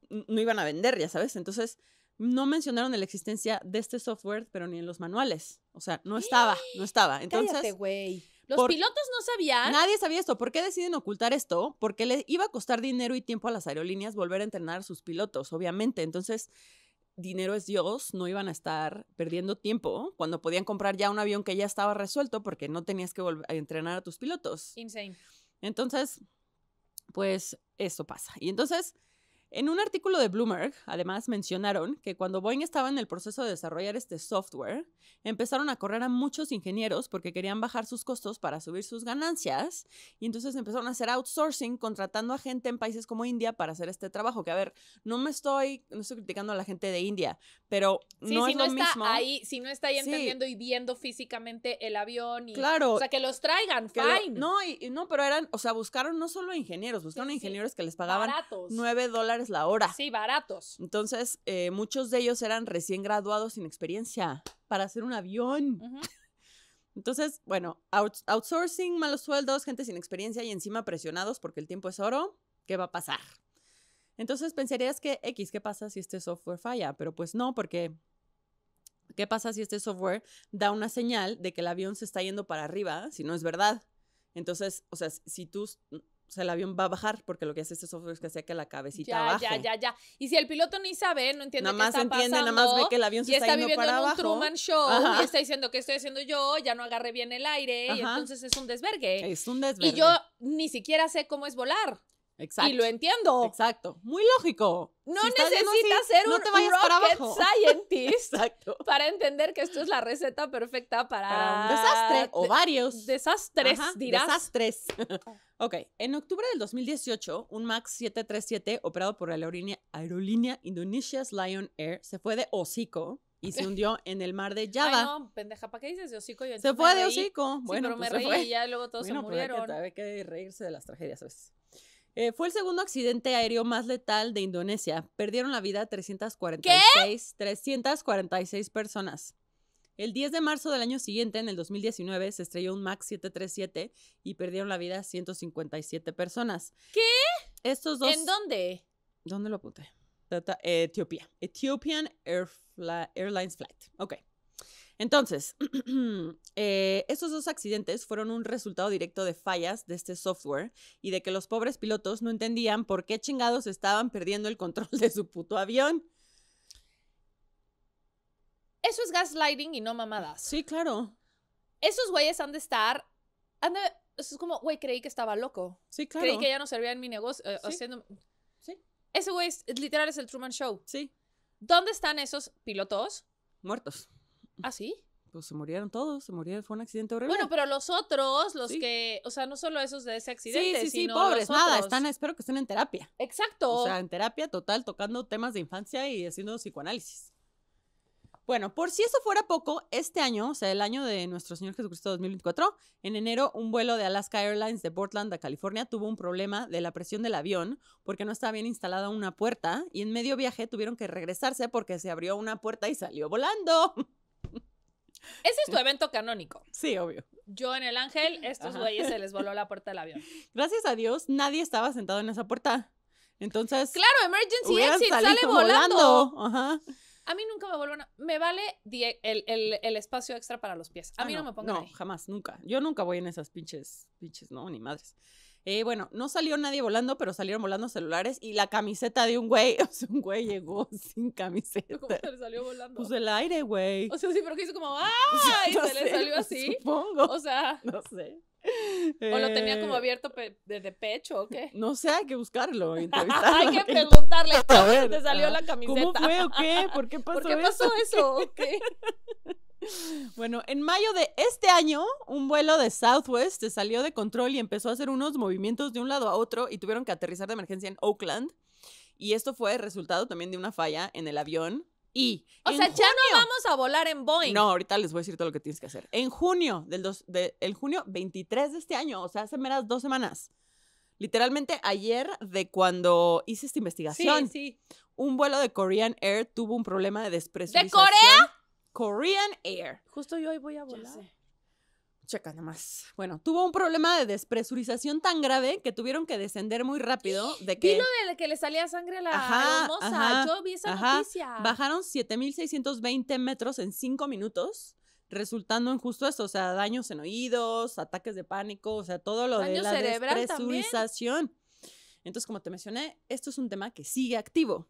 no iban a vender, ya sabes. Entonces no mencionaron la existencia de este software, pero ni en los manuales. O sea, no ¡Eh! estaba, no estaba. Entonces, güey. Los pilotos no sabían. Nadie sabía esto. ¿Por qué deciden ocultar esto? Porque le iba a costar dinero y tiempo a las aerolíneas volver a entrenar a sus pilotos, obviamente. Entonces, dinero es Dios, no iban a estar perdiendo tiempo cuando podían comprar ya un avión que ya estaba resuelto porque no tenías que volver a entrenar a tus pilotos. Insane. Entonces, pues eso pasa. Y entonces en un artículo de Bloomberg, además, mencionaron que cuando Boeing estaba en el proceso de desarrollar este software, empezaron a correr a muchos ingenieros porque querían bajar sus costos para subir sus ganancias y entonces empezaron a hacer outsourcing contratando a gente en países como India para hacer este trabajo. Que a ver, no me estoy, no estoy criticando a la gente de India, pero no si es no lo está mismo. Ahí, si no está ahí entendiendo y viendo físicamente el avión y, claro, o sea, que los traigan, fine. no, no, pero eran, o sea, buscaron no solo ingenieros, buscaron ingenieros que les pagaban nueve 9 dólares es la hora. Sí, baratos. Entonces, eh, muchos de ellos eran recién graduados sin experiencia para hacer un avión. Entonces, bueno, outsourcing, malos sueldos, gente sin experiencia y encima presionados porque el tiempo es oro. ¿Qué va a pasar? Entonces pensarías que X, ¿qué pasa si este software falla? Pero pues no, porque ¿qué pasa si este software da una señal de que el avión se está yendo para arriba si no es verdad? Entonces, o sea, si tú o sea, el avión va a bajar porque lo que hace este software es que hace que la cabecita baje. Ya, ya, ya. Y si el piloto ni sabe, no entiende nada más qué está entiende, pasando, nada más ve que el avión se está, yendo viviendo para en abajo. un Truman Show y está diciendo que estoy haciendo yo, ya no agarré bien el aire y entonces es un desvergue. Es un desvergue. Y yo ni siquiera sé cómo es volar. Exacto. Y lo entiendo. Exacto. Muy lógico. No necesitas ser un rocket scientist para entender que esto es la receta perfecta para, para un desastre o varios. Desastres, dirás. Desastres. ok. En octubre del 2018, un MAX 737 operado por la aerolínea, aerolínea Indonesia's Lion Air se fue de hocico y se hundió en el mar de Java. no, pendeja, ¿para qué dices de hocico? se fue de hocico. Bueno, sí, pero me pues reí y ya luego todos se murieron. Pero hay que reírse de las tragedias a eh, fue el segundo accidente aéreo más letal de Indonesia. Perdieron la vida 346, personas. El 10 de marzo del año siguiente, en el 2019, se estrelló un MAX 737 y perdieron la vida 157 personas. ¿Qué? Estos dos. ¿En dónde? ¿Dónde lo apunté? Etiopía. Ethiopian Airlines Flight. Ok. Entonces, eh, esos dos accidentes fueron un resultado directo de fallas de este software y de que los pobres pilotos no entendían por qué chingados estaban perdiendo el control de su puto avión. Eso es gaslighting y no mamadas. Sí, claro. Esos güeyes han de estar. es como, güey, creí que estaba loco. Sí, claro. Creí que ya no servía en mi negocio. Eh, sí. Ese güey es, literal es el Truman Show. Sí. ¿Dónde están esos pilotos? Muertos ¿Ah, sí? Pues se murieron todos, se murieron, fue un accidente horrible. Bueno, pero los otros, los que, o sea, no solo esos de ese accidente, sí, sí, sí pobres, nada, están, espero que estén en terapia. Exacto. O sea, en terapia total, tocando temas de infancia y haciendo psicoanálisis. Bueno, por si eso fuera poco, este año, o sea, el año de nuestro Señor Jesucristo 2024, en enero un vuelo de Alaska Airlines de Portland a California tuvo un problema de la presión del avión porque no estaba bien instalada una puerta y en medio viaje tuvieron que regresarse porque se abrió una puerta y salió volando. Ese es tu mm. evento canónico. Sí, obvio. Yo en el ángel, estos güeyes se les voló la puerta del avión. Gracias a Dios, nadie estaba sentado en esa puerta. Entonces. Claro, emergency exit, sale volando. Ajá. A mí nunca me vuelven a... Me vale el, espacio extra para los pies. A mí ah, no, me pongan No, jamás, nunca. Yo nunca voy en esas pinches, pinches, no, ni madres. Eh, bueno, no salió nadie volando, pero salieron volando celulares y la camiseta de un güey, o sea, un güey llegó sin camiseta. ¿Cómo se le salió volando? Pues el aire, güey. O sea, sí, pero que hizo como ¡ah! Y se le salió así. Supongo. O sea. No sé. ¿O lo tenía como eh, abierto de pecho o qué? No sé, hay que buscarlo, hay que preguntarle cómo te salió la camiseta. ¿Cómo fue o qué? ¿Por qué pasó eso? ¿Por qué pasó eso? eso? ¿O qué? Bueno, en mayo de este año, un vuelo de Southwest se salió de control y empezó a hacer unos movimientos de un lado a otro y tuvieron que aterrizar de emergencia en Oakland. Y esto fue resultado también de una falla en el avión. Y o sea, ya no vamos a volar en Boeing. No, ahorita les voy a decir todo lo que tienes que hacer. En junio del de, el junio 23 de este año, o sea, hace meras dos semanas. Literalmente ayer de cuando hice esta investigación. Un vuelo de Korean Air tuvo un problema de desprecio. ¿De Corea? Korean Air. Justo yo hoy voy a volar. Checa nomás. Bueno, tuvo un problema de despresurización tan grave que tuvieron que descender muy rápido. De que... de que le salía sangre a la hermosa. yo vi esa noticia. Bajaron 7,620 metros en 5 minutos resultando en justo eso. o sea, daños en oídos, ataques de pánico, o sea, todo lo de la despresurización. Entonces, como te mencioné, esto es un tema que sigue activo.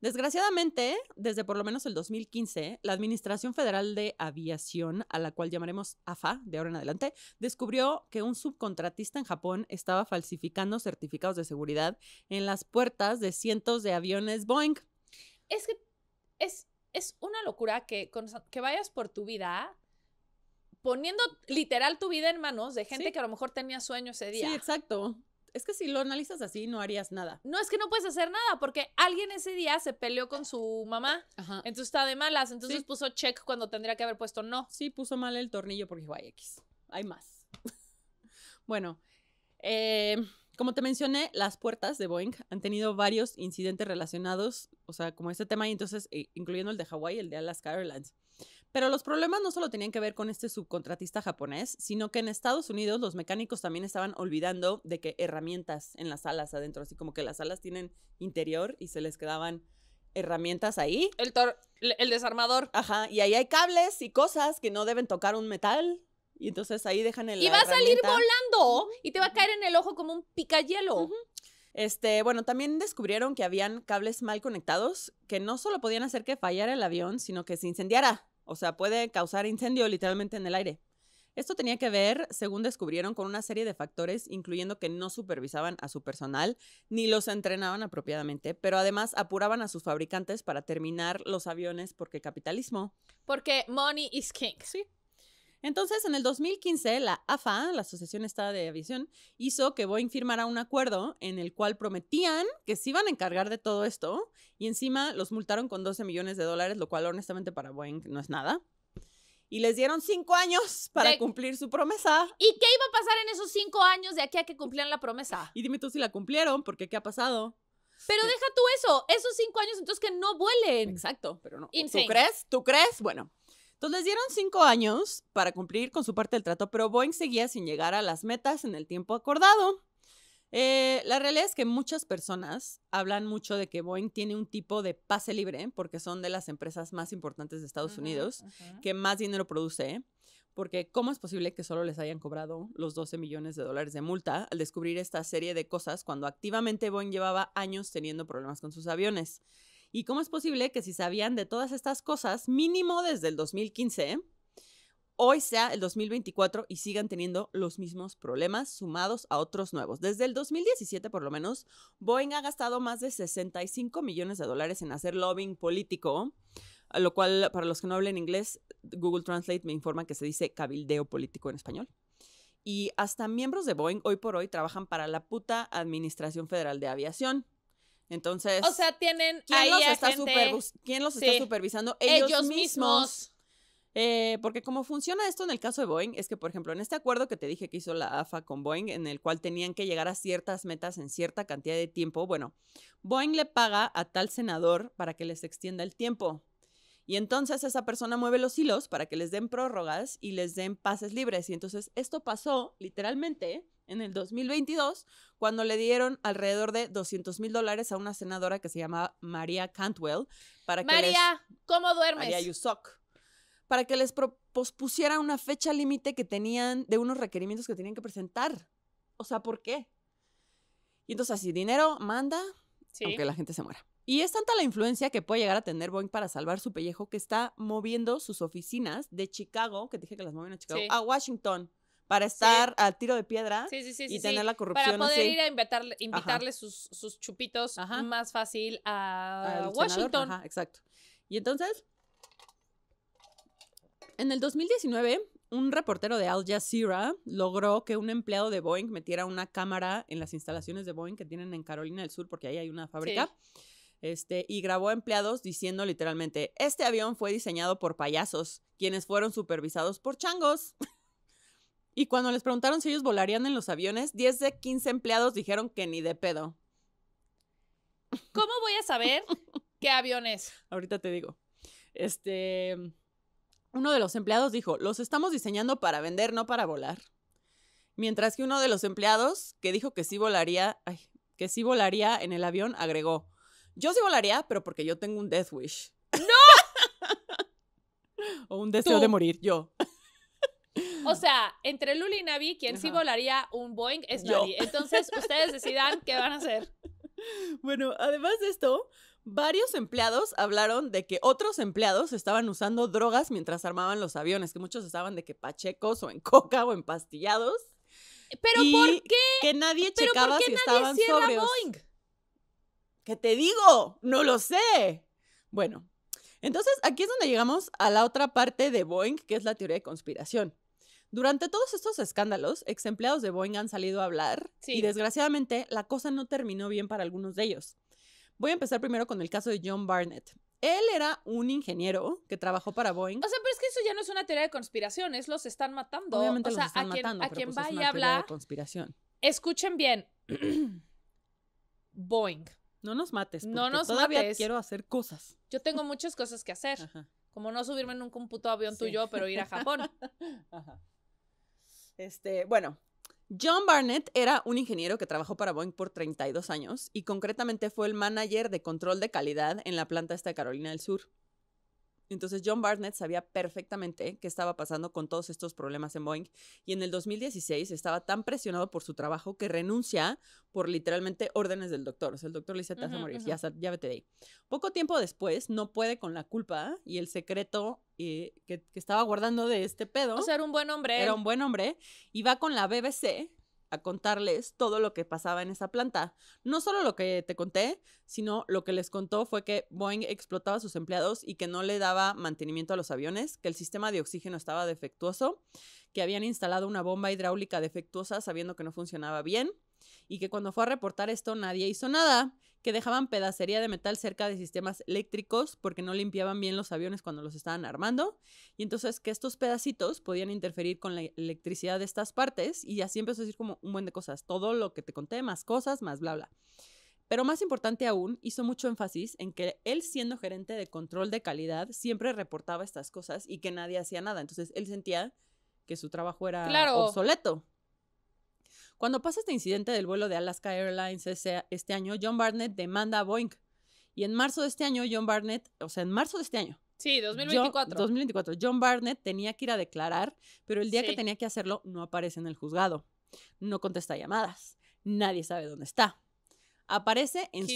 Desgraciadamente, desde por lo menos el 2015, la Administración Federal de Aviación, a la cual llamaremos AFA de ahora en adelante, descubrió que un subcontratista en Japón estaba falsificando certificados de seguridad en las puertas de cientos de aviones Boeing. Es que es, es una locura que, que vayas por tu vida poniendo literal tu vida en manos de gente que a lo mejor tenía sueño ese día. Sí, exacto es que si lo analizas así, no harías nada. No, es que no puedes hacer nada porque alguien ese día se peleó con su mamá. Entonces está de malas. Entonces puso check cuando tendría que haber puesto no. Sí, puso mal el tornillo porque dijo, X. Hay más. bueno, eh, como te mencioné, las puertas de Boeing han tenido varios incidentes relacionados, o sea, como este tema, y entonces, eh, incluyendo el de Hawái y el de Alaska Airlines. Pero los problemas no solo tenían que ver con este subcontratista japonés, sino que en Estados Unidos los mecánicos también estaban olvidando de que herramientas en las alas adentro, así como que las alas tienen interior y se les quedaban herramientas ahí. El, el desarmador. Ajá, y ahí hay cables y cosas que no deben tocar un metal. Y entonces ahí dejan el... Y va a salir volando y te va a caer en el ojo como un picayelo. Este, bueno, también descubrieron que habían cables mal conectados que no solo podían hacer que fallara el avión, sino que se incendiara. O sea, puede causar incendio literalmente en el aire. Esto tenía que ver, según descubrieron, con una serie de factores, incluyendo que no supervisaban a su personal ni los entrenaban apropiadamente, pero además apuraban a sus fabricantes para terminar los aviones porque capitalismo. Porque money is king, ¿sí? Entonces, en el 2015, la AFA, la Asociación Estadounidense de Aviación, hizo que Boeing firmara un acuerdo en el cual prometían que se iban a encargar de todo esto y encima los multaron con 12 millones de dólares, lo cual honestamente para Boeing no es nada. Y les dieron cinco años para cumplir su promesa. ¿Y qué iba a pasar en esos cinco años de aquí a que cumplieran la promesa? Y dime tú si la cumplieron, porque ¿qué ha pasado? Pero eh. deja tú eso, esos cinco años entonces que no vuelen. Exacto, pero no. ¿Tú crees? ¿Tú crees? Bueno. Entonces les dieron cinco años para cumplir con su parte del trato, pero Boeing seguía sin llegar a las metas en el tiempo acordado. Eh, la realidad es que muchas personas hablan mucho de que Boeing tiene un tipo de pase libre, porque son de las empresas más importantes de Estados Unidos, que más dinero produce, porque ¿cómo es posible que solo les hayan cobrado los 12 millones de dólares de multa al descubrir esta serie de cosas cuando activamente Boeing llevaba años teniendo problemas con sus aviones? ¿Y cómo es posible que si sabían de todas estas cosas, mínimo desde el 2015, hoy sea el 2024 y sigan teniendo los mismos problemas sumados a otros nuevos. Desde el 2017, por lo menos, Boeing ha gastado más de 65 millones de dólares en hacer lobbying político, lo cual, para los que no hablen inglés, Google Translate me informa que se dice cabildeo político en español. Y hasta miembros de Boeing hoy por hoy trabajan para la puta Administración Federal de Aviación. Entonces. O sea, tienen. ¿Quién los, está, ¿quién los está supervisando? Ellos, mismos. Eh, porque como funciona esto en el caso de Boeing, es que, por ejemplo, en este acuerdo que te dije que hizo la AFA con Boeing, en el cual tenían que llegar a ciertas metas en cierta cantidad de tiempo, bueno, Boeing le paga a tal senador para que les extienda el tiempo. Y entonces esa persona mueve los hilos para que les den prórrogas y les den pases libres. Y entonces esto pasó literalmente en el 2022, cuando le dieron alrededor de 200 mil dólares a una senadora que se llama María Cantwell. Para que María, les, ¿cómo duermes? María Para que les pospusiera una fecha límite que tenían de unos requerimientos que tenían que presentar. O sea, ¿por qué? Y entonces así, dinero manda, aunque la gente se muera. Y es tanta la influencia que puede llegar a tener Boeing para salvar su pellejo que está moviendo sus oficinas de Chicago, que dije que las movían a Chicago, a Washington para estar al tiro de piedra y tener la corrupción. Para poder ir a invitarle, sus, chupitos más fácil a, Washington. Ajá, exacto. Y entonces, en el 2019, un reportero de Al Jazeera logró que un empleado de Boeing metiera una cámara en las instalaciones de Boeing que tienen en Carolina del Sur, porque ahí hay una fábrica. Este, y grabó a empleados diciendo literalmente, este avión fue diseñado por payasos, quienes fueron supervisados por changos. Y cuando les preguntaron si ellos volarían en los aviones, 10 de 15 empleados dijeron que ni de pedo. ¿Cómo voy a saber qué aviones? Ahorita te digo. Este, uno de los empleados dijo, los estamos diseñando para vender, no para volar. Mientras que uno de los empleados que dijo que sí volaría, que sí volaría en el avión, agregó, yo sí volaría, pero porque yo tengo un death wish. ¡No! o un deseo de morir, yo. O sea, entre Luli y Navi, quien sí volaría un Boeing es Navi. Entonces, ustedes decidan qué van a hacer. Bueno, además de esto, varios empleados hablaron de que otros empleados estaban usando drogas mientras armaban los aviones, que muchos estaban de que pachecos o en coca o en pastillados. ¿Pero por qué? Que nadie ¿Pero checaba qué si nadie estaban sobrios. Boeing? ¿Qué te digo? No lo sé. Bueno, entonces aquí es donde llegamos a la otra parte de Boeing, que es la teoría de conspiración. Durante todos estos escándalos, ex empleados de Boeing han salido a hablar y desgraciadamente la cosa no terminó bien para algunos de ellos. Voy a empezar primero con el caso de John Barnett. Él era un ingeniero que trabajó para Boeing. O sea, pero es que eso ya no es una teoría de conspiración, los están matando. Obviamente los están a quien, matando, a pues una conspiración. Escuchen bien. Boeing. No nos mates. no nos todavía quiero hacer cosas. Yo tengo muchas cosas que hacer. Como no subirme en un puto avión tuyo, pero ir a Japón. Este, bueno, John Barnett era un ingeniero que trabajó para Boeing por 32 años y concretamente fue el manager de control de calidad en la planta esta de Carolina del Sur. Entonces John Barnett sabía perfectamente qué estaba pasando con todos estos problemas en Boeing y en el 2016 estaba tan presionado por su trabajo que renuncia por literalmente órdenes del doctor. O sea, el doctor le dice, te morir, ya, ya, vete de ahí. Poco tiempo después, no puede con la culpa y el secreto eh, que, que, estaba guardando de este pedo. O sea, era un buen hombre. Era un buen hombre y va con la BBC a contarles todo lo que pasaba en esa planta. No solo lo que te conté, sino lo que les contó fue que Boeing explotaba a sus empleados y que no le daba mantenimiento a los aviones, que el sistema de oxígeno estaba defectuoso, que habían instalado una bomba hidráulica defectuosa sabiendo que no funcionaba bien, y que cuando fue a reportar esto nadie hizo nada, que dejaban pedacería de metal cerca de sistemas eléctricos porque no limpiaban bien los aviones cuando los estaban armando, y entonces que estos pedacitos podían interferir con la electricidad de estas partes, y así empezó a decir como un buen de cosas, todo lo que te conté, más cosas, más bla bla. Pero más importante aún, hizo mucho énfasis en que él siendo gerente de control de calidad siempre reportaba estas cosas y que nadie hacía nada. Entonces él sentía que su trabajo era obsoleto. Cuando pasa este incidente del vuelo de Alaska Airlines este año, John Barnett demanda a Boeing. Y en marzo de este año, John Barnett, o sea, en marzo de este año. Sí, 2024. John, 2024. John Barnett tenía que ir a declarar, pero el día que tenía que hacerlo no aparece en el juzgado. No contesta llamadas. Nadie sabe dónde está. Aparece en,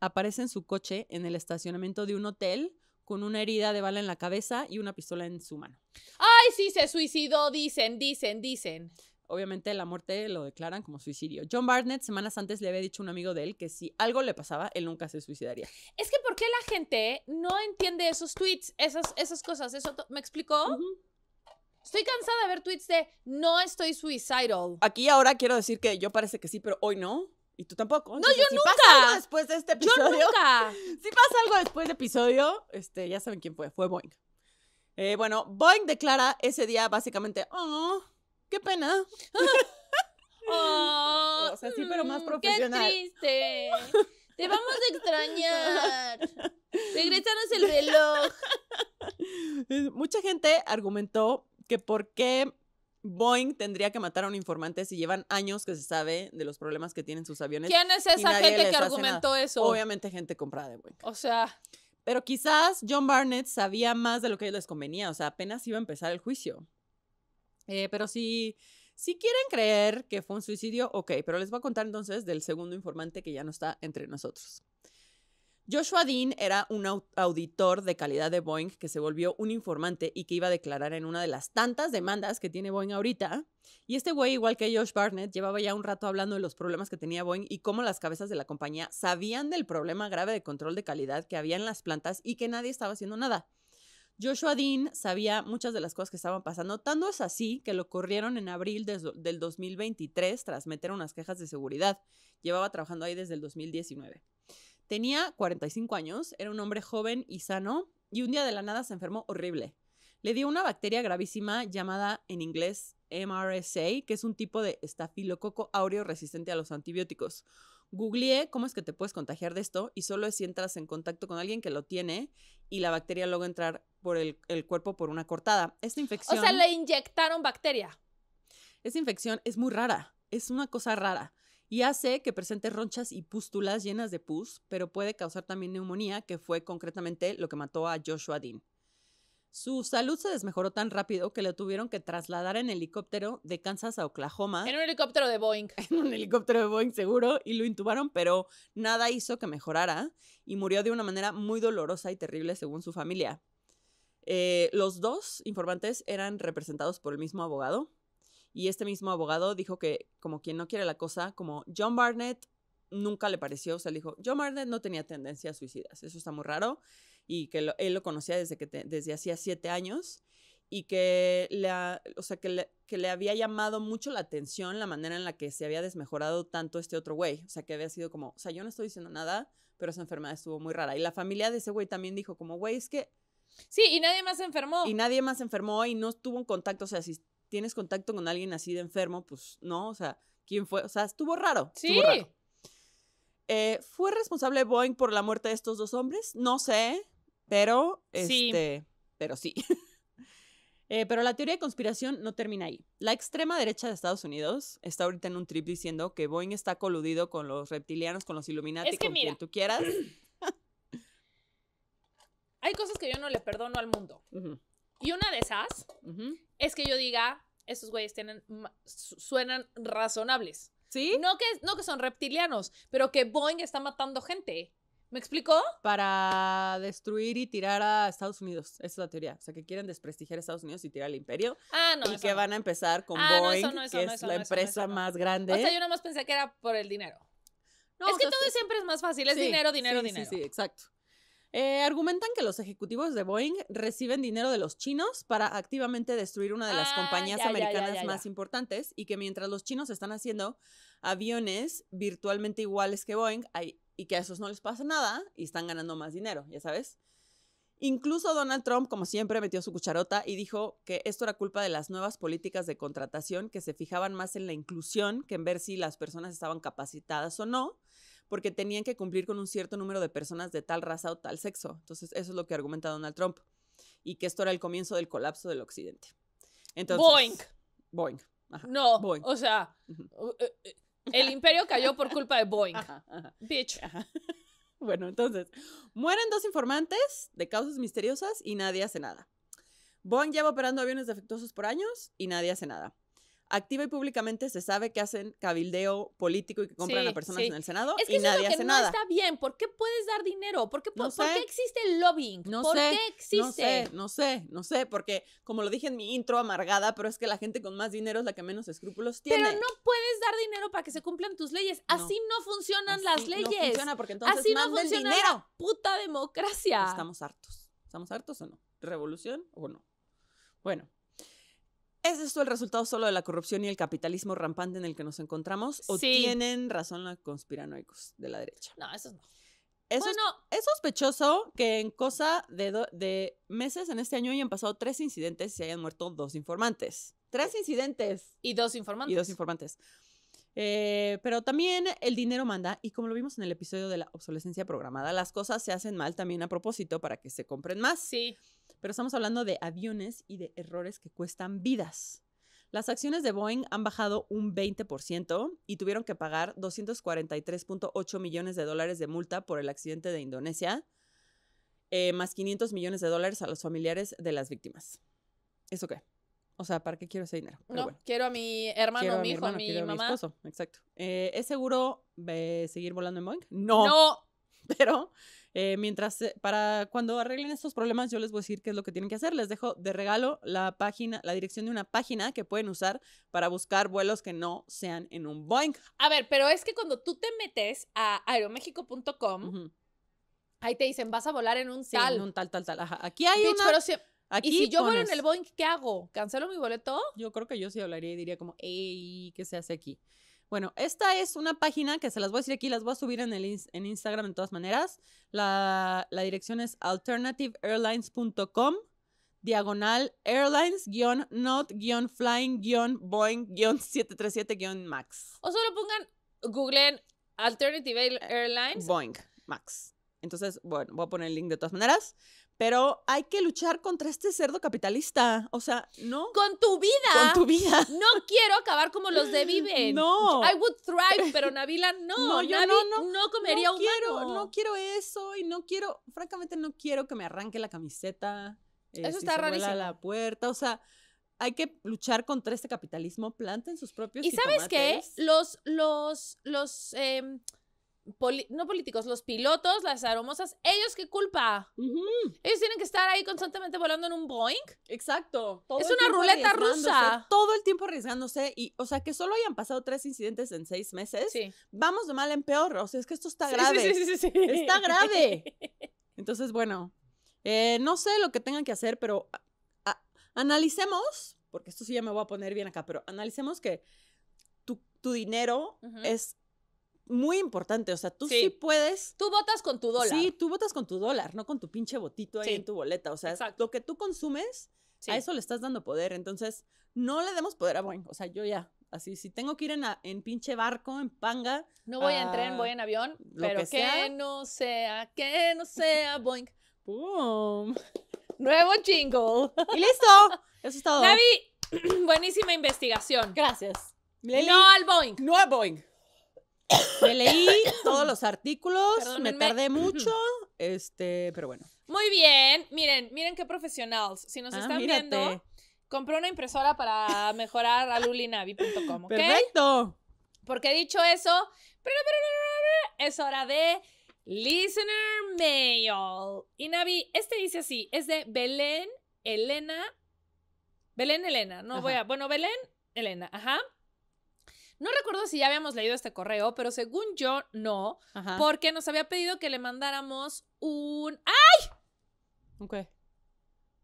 aparece en su coche en el estacionamiento de un hotel con una herida de bala en la cabeza y una pistola en su mano. Ay, sí, se suicidó, dicen, dicen, dicen. Obviamente la muerte lo declaran como suicidio. John Barnett semanas antes le había dicho a un amigo de él que si algo le pasaba, él nunca se suicidaría. Es que ¿por qué la gente no entiende esos tweets, esas, esas cosas? ¿Eso me explicó? Estoy cansada de ver tweets de no estoy suicidal. Aquí ahora quiero decir que yo parece que sí, pero hoy no. Y tú tampoco. no, yo si nunca. Pasa algo después de este episodio. Yo nunca. Si pasa algo después de episodio, este, ya saben quién fue. Fue Boeing. Eh, bueno, Boeing declara ese día básicamente, oh, qué pena. Oh, o sea, sí, pero más mm, profesional. Qué triste. Te vamos a extrañar. Regrésanos el reloj. Mucha gente argumentó que por qué Boeing tendría que matar a un informante si llevan años que se sabe de los problemas que tienen sus aviones. ¿Quién es esa gente que argumentó eso? Obviamente gente comprada de Boeing. O sea. Pero quizás John Barnett sabía más de lo que les convenía. O sea, apenas iba a empezar el juicio. Eh, pero si, si quieren creer que fue un suicidio, ok, pero les voy a contar entonces del segundo informante que ya no está entre nosotros. Joshua Dean era un auditor de calidad de Boeing que se volvió un informante y que iba a declarar en una de las tantas demandas que tiene Boeing ahorita. Y este güey, igual que Josh Barnett, llevaba ya un rato hablando de los problemas que tenía Boeing y cómo las cabezas de la compañía sabían del problema grave de control de calidad que había en las plantas y que nadie estaba haciendo nada. Joshua Dean sabía muchas de las cosas que estaban pasando, tanto es así que lo corrieron en abril del 2023 tras meter unas quejas de seguridad. Llevaba trabajando ahí desde el 2019. Tenía 45 años, era un hombre joven y sano, y un día de la nada se enfermó horrible. Le dio una bacteria gravísima llamada en inglés MRSA, que es un tipo de estafilococo aureo resistente a los antibióticos googleé cómo es que te puedes contagiar de esto y solo es si entras en contacto con alguien que lo tiene y la bacteria luego entrar por el, el cuerpo por una cortada. Esta infección... O sea, le inyectaron bacteria. Esta infección es muy rara, es una cosa rara y hace que presente ronchas y pústulas llenas de pus, pero puede causar también neumonía, que fue concretamente lo que mató a Joshua Dean. Su salud se desmejoró tan rápido que le tuvieron que trasladar en helicóptero de Kansas a Oklahoma. En un helicóptero de Boeing. En un helicóptero de Boeing seguro y lo intubaron, pero nada hizo que mejorara y murió de una manera muy dolorosa y terrible según su familia. Eh, los dos informantes eran representados por el mismo abogado y este mismo abogado dijo que como quien no quiere la cosa, como John Barnett nunca le pareció, o sea, le dijo, John Barnett no tenía tendencias suicidas, eso está muy raro y que él lo conocía desde, que desde hacía siete años y que le, o sea, que le, que le había llamado mucho la atención la manera en la que se había desmejorado tanto este otro güey. O sea, que había sido como, o sea, yo no estoy diciendo nada, pero esa enfermedad estuvo muy rara. Y la familia de ese güey también dijo como, güey, es que... Sí, y nadie más se enfermó. Y nadie más se enfermó y no tuvo un contacto. O sea, si tienes contacto con alguien así de enfermo, pues no, o sea, ¿quién fue? O sea, estuvo raro. Sí. Estuvo raro. Eh, ¿Fue responsable Boeing por la muerte de estos dos hombres? No sé, pero, pero sí. Este, eh, pero la teoría de conspiración no termina ahí. La extrema derecha de Estados Unidos está ahorita en un trip diciendo que Boeing está coludido con los reptilianos, con los Illuminati, con quien tú quieras. hay cosas que yo no le perdono al mundo. Y una de esas es que yo diga, estos güeyes tienen, suenan razonables. No que, no que son reptilianos, pero que Boeing está matando gente. ¿Me explicó? Para destruir y tirar a Estados Unidos. Esa es la teoría. O sea, que quieren desprestigiar a Estados Unidos y tirar al imperio. Ah, no. Y que van a empezar con Boeing, que es la empresa más grande. O sea, yo más pensé que era por el dinero. No, es que todo siempre es más fácil. Es dinero, dinero, sí, dinero. Sí, sí, exacto. Eh, argumentan que los ejecutivos de Boeing reciben dinero de los chinos para activamente destruir una de las ah, compañías americanas más importantes y que mientras los chinos están haciendo aviones virtualmente iguales que Boeing, hay y que a esos no les pasa nada y están ganando más dinero, ya sabes. Incluso Donald Trump, como siempre, metió su cucharota y dijo que esto era culpa de las nuevas políticas de contratación que se fijaban más en la inclusión que en ver si las personas estaban capacitadas o no, porque tenían que cumplir con un cierto número de personas de tal raza o tal sexo. Entonces, eso es lo que argumenta Donald Trump y que esto era el comienzo del colapso del occidente. Entonces, Boeing. Boeing. no, o sea, el imperio cayó por culpa de Boeing. Bitch. Bueno, entonces, mueren dos informantes de causas misteriosas y nadie hace nada. Boeing lleva operando aviones defectuosos por años y nadie hace nada activa y públicamente se sabe que hacen cabildeo político y que compran a personas en el Senado y nadie hace no nada. está bien. ¿Por qué puedes dar dinero? ¿Por qué, existe el lobbying? No ¿Por sé, qué existe? No sé, no sé, no sé, porque como lo dije en mi intro amargada, pero es que la gente con más dinero es la que menos escrúpulos tiene. Pero no puedes dar dinero para que se cumplan tus leyes. Así no, funcionan las leyes. No funciona porque entonces Así no funciona dinero. puta democracia. Estamos hartos. ¿Estamos hartos o no? ¿Revolución o no? Bueno, ¿Es esto el resultado solo de la corrupción y el capitalismo rampante en el que nos encontramos? ¿O tienen razón los conspiranoicos de la derecha? No, eso no. bueno, es, sospechoso que en cosa de, meses en este año hayan pasado tres incidentes y se hayan muerto dos informantes. Tres eh, incidentes. Y dos informantes. Y dos informantes. Eh, pero también el dinero manda, y como lo vimos en el episodio de la obsolescencia programada, las cosas se hacen mal también a propósito para que se compren más. Sí pero estamos hablando de aviones y de errores que cuestan vidas. Las acciones de Boeing han bajado un 20% y tuvieron que pagar 243.8 millones de dólares de multa por el accidente de Indonesia, eh, más 500 millones de dólares a los familiares de las víctimas. ¿Eso qué? O sea, ¿para qué quiero ese dinero? no, quiero a mi hermano, mi hijo, mi, mi esposo, exacto. Eh, ¿Es seguro eh, seguir volando en Boeing? No. No. Pero eh, mientras, eh, para cuando arreglen estos problemas, yo les voy a decir qué es lo que tienen que hacer. Les dejo de regalo la página, la dirección de una página que pueden usar para buscar vuelos que no sean en un Boeing. A ver, pero es que cuando tú te metes a aeroméxico.com, ahí te dicen, vas a volar en un sí, tal. un tal, tal, tal. Ajá. Aquí hay una... y si yo vuelo en el Boeing, ¿qué hago? ¿Cancelo mi boleto? Yo creo que yo sí hablaría y diría como, ey, ¿qué se hace aquí? Bueno, esta es una página que se las voy a decir aquí, las voy a subir en, el en Instagram de todas maneras. La, dirección es alternativeairlines.com, diagonal airlines-not-flying-boeing-737-max. O solo pongan, googlen Alternative Airlines. Boeing, max. Entonces, bueno, voy a poner el link de todas maneras. Pero hay que luchar contra este cerdo capitalista. O sea, no. Con tu vida. Con tu vida. No quiero acabar como los de Viven. No. I would thrive, pero Navila no. No, yo no, comería no Quiero, no quiero eso y no quiero, francamente, no quiero que me arranque la camiseta. Eh, eso está rarísimo. la puerta. O sea, hay que luchar contra este capitalismo. Planten sus propios. ¿Y sabes qué? Los, los, los. Eh, no políticos, los pilotos, las aromosas, ellos qué culpa. Ellos tienen que estar ahí constantemente volando en un Boeing. Exacto. es una ruleta rusa. Todo el tiempo arriesgándose y, o sea, que solo hayan pasado tres incidentes en seis meses. Vamos de mal en peor. O sea, es que esto está sí, grave. Sí, sí, está grave. Entonces, bueno, eh, no sé lo que tengan que hacer, pero analicemos, porque esto sí ya me voy a poner bien acá, pero analicemos que tu, dinero es muy importante. O sea, tú sí. puedes. Tú votas con tu dólar. Sí, tú votas con tu dólar, no con tu pinche botito ahí en tu boleta. O sea, lo que tú consumes, a eso le estás dando poder. Entonces, no le demos poder a Boeing. O sea, yo ya. Así, si tengo que ir en, en pinche barco, en panga. No voy a, en voy ah, en avión. Pero que, no sea, que no sea Boeing. ¡Pum! Nuevo jingle. Y listo. Eso es todo. Navi, buenísima investigación. Gracias. no al Boeing. No al Boeing. Me leí todos los artículos, me tardé mucho, este, pero bueno. Muy bien, miren, miren qué profesionales. Si nos ah, están viendo, compré una impresora para mejorar a lulinavi.com, ¿ok? Perfecto. Porque dicho eso, es hora de Listener Mail. Y Navi, este dice así, es de Belén Elena. Belén Elena, no voy a... Bueno, Belén Elena, ajá. No recuerdo si ya habíamos leído este correo, pero según yo, no. Porque nos había pedido que le mandáramos un. ¡Ay! Ok.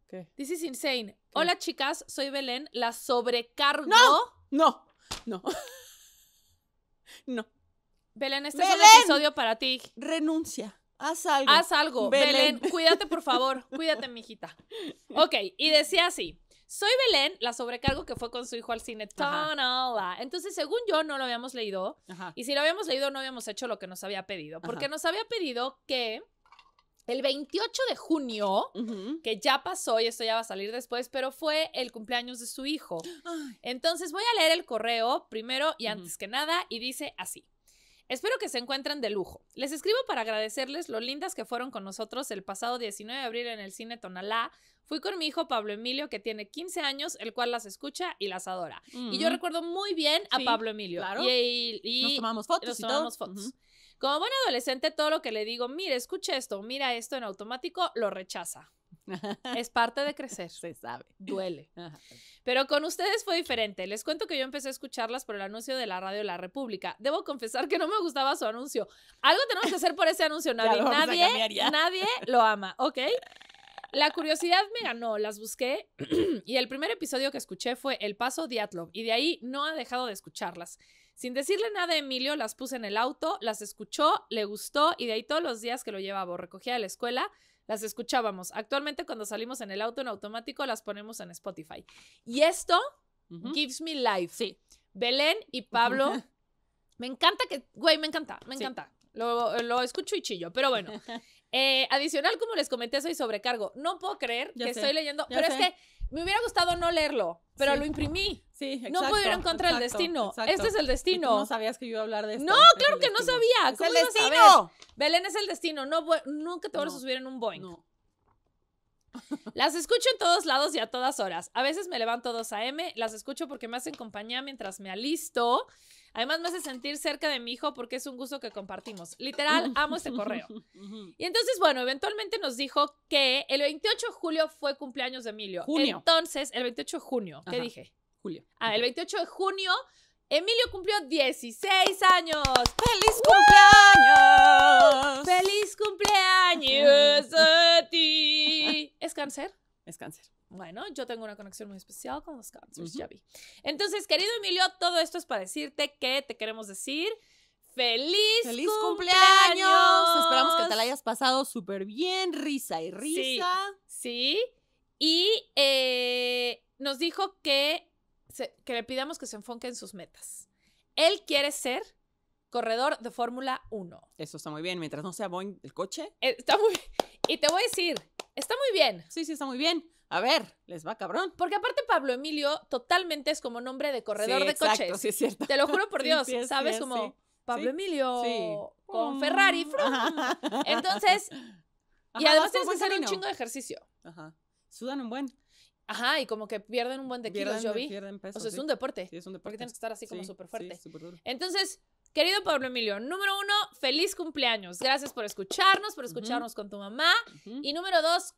¿Qué? This is insane. Hola, chicas, soy Belén. La sobrecargo. ¡No! No, no. no. Belén, este es un episodio para ti. Renuncia. Haz algo. Haz algo. Belén, Belén cuídate, por favor. cuídate, mijita. Ok, y decía así. Soy Belén, la sobrecargo que fue con su hijo al cine. Tonalá. Entonces, según yo, no lo habíamos leído. Y si lo habíamos leído, no habíamos hecho lo que nos había pedido. Porque nos había pedido que el 28 de junio, que ya pasó y esto ya va a salir después, pero fue el cumpleaños de su hijo. Entonces, voy a leer el correo primero y antes que nada, y dice así. Espero que se encuentren de lujo. Les escribo para agradecerles lo lindas que fueron con nosotros el pasado 19 de abril en el cine Tonalá, Fui con mi hijo Pablo Emilio, que tiene 15 años, el cual las escucha y las adora. Y yo recuerdo muy bien a Pablo Emilio. Claro. Y, nos tomamos fotos. y todo. fotos. Como buen adolescente, todo lo que le digo, mira, escucha esto, mira esto en automático, lo rechaza. es parte de crecer. Se sabe. Duele. Pero con ustedes fue diferente. Les cuento que yo empecé a escucharlas por el anuncio de la radio la República. Debo confesar que no me gustaba su anuncio. Algo tenemos que hacer por ese anuncio, Nadie, nadie lo ama, ¿ok? La curiosidad me ganó, las busqué y el primer episodio que escuché fue El Paso Diatlov y de ahí no ha dejado de escucharlas. Sin decirle nada a Emilio, las puse en el auto, las escuchó, le gustó y de ahí todos los días que lo llevaba o recogía de la escuela, las escuchábamos. Actualmente cuando salimos en el auto en automático las ponemos en Spotify. Y esto gives me life. Sí. Belén y Pablo, me encanta que, güey, me encanta, me encanta. Lo, lo escucho y chillo, pero bueno. Eh, adicional, como les comenté, soy sobrecargo. No puedo creer que estoy leyendo, pero es que me hubiera gustado no leerlo, pero lo imprimí. Sí, exacto, No pudieron contra el destino. Este es el destino. no sabías que iba a hablar de esto. No, claro que no sabía. ¿Cómo el destino. Belén es el destino. nunca te vas a subir en un Boeing. Las escucho en todos lados y a todas horas. A veces me levanto 2 a.m., las escucho porque me hacen compañía mientras me alisto. Además me hace sentir cerca de mi hijo porque es un gusto que compartimos. Literal, amo este correo. Y entonces, bueno, eventualmente nos dijo que el 28 de julio fue cumpleaños de Emilio. Junio. Entonces, el 28 de junio, ¿qué dije? Julio. Ah, el 28 de junio Emilio cumplió 16 años. ¡Feliz cumpleaños! ¡Feliz cumpleaños a ti! ¿Es cáncer? Es cáncer. Bueno, yo tengo una conexión muy especial con los cánceres, ya Entonces, querido Emilio, todo esto es para decirte que te queremos decir feliz, ¡Feliz cumpleaños! Esperamos que te la hayas pasado súper bien, risa y risa. Sí. Y eh, nos dijo que, que le pidamos que se enfoque en sus metas. Él quiere ser corredor de Fórmula 1. Eso está muy bien, mientras no sea Boeing el coche. Está muy Y te voy a decir, está muy bien. Sí, sí, está muy bien a ver, les va cabrón. Porque aparte Pablo Emilio totalmente es como nombre de corredor de coches. Sí, es cierto. Te lo juro por Dios, ¿sabes? como Pablo Emilio con mm, Ferrari. Entonces, y además tienes que hacer un chingo de ejercicio. Ajá. Sudan un buen. Ajá, y como que pierden un buen de kilos, yo vi. Pierden peso, o sea, es un deporte. es un deporte. Porque tienes que estar así como súper fuerte. Entonces, Querido Pablo Emilio, número uno, feliz cumpleaños. Gracias por escucharnos, por escucharnos con tu mamá. Y número dos,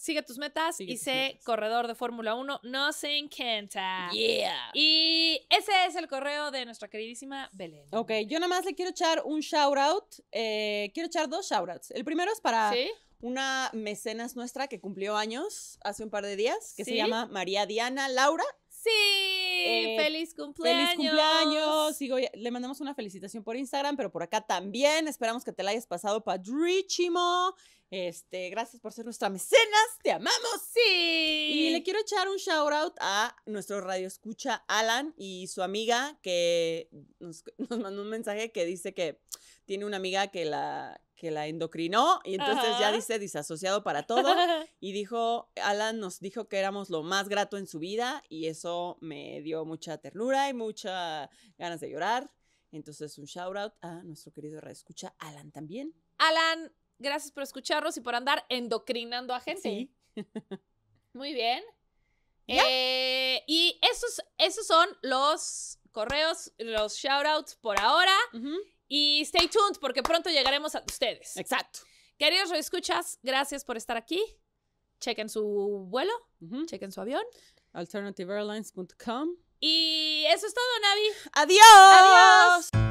sigue tus metas y sé corredor de Fórmula 1, no se encanta. Yeah. Y ese es el correo de nuestra queridísima Belén. Ok, yo nada más le quiero echar un shout out. Eh, quiero echar dos shout outs. El primero es para. Una mecenas nuestra que cumplió años hace un par de días, que se llama María Diana Laura. Sí, eh, feliz cumpleaños. Feliz cumpleaños. le mandamos una felicitación por Instagram, pero por acá también. Esperamos que te la hayas pasado, Padrísimo. Este, gracias por ser nuestra mecenas, te amamos. Sí. Y le quiero echar un shout out a nuestro radio escucha Alan y su amiga que nos, mandó un mensaje que dice que tiene una amiga que la que la endocrinó y entonces ya dice disasociado para todo y dijo Alan nos dijo que éramos lo más grato en su vida y eso me dio mucha ternura y muchas ganas de llorar. Entonces un shout out a nuestro querido radioescucha Alan también. Alan, Gracias por escucharnos y por andar endocrinando a gente. Sí. Muy bien. Eh, y esos, esos son los correos, los shoutouts por ahora. Y stay tuned porque pronto llegaremos a ustedes. Exacto. Queridos escuchas, gracias por estar aquí. Chequen su vuelo, chequen su avión. AlternativeAirlines.com. Y eso es todo, Navi. Adiós. Adiós.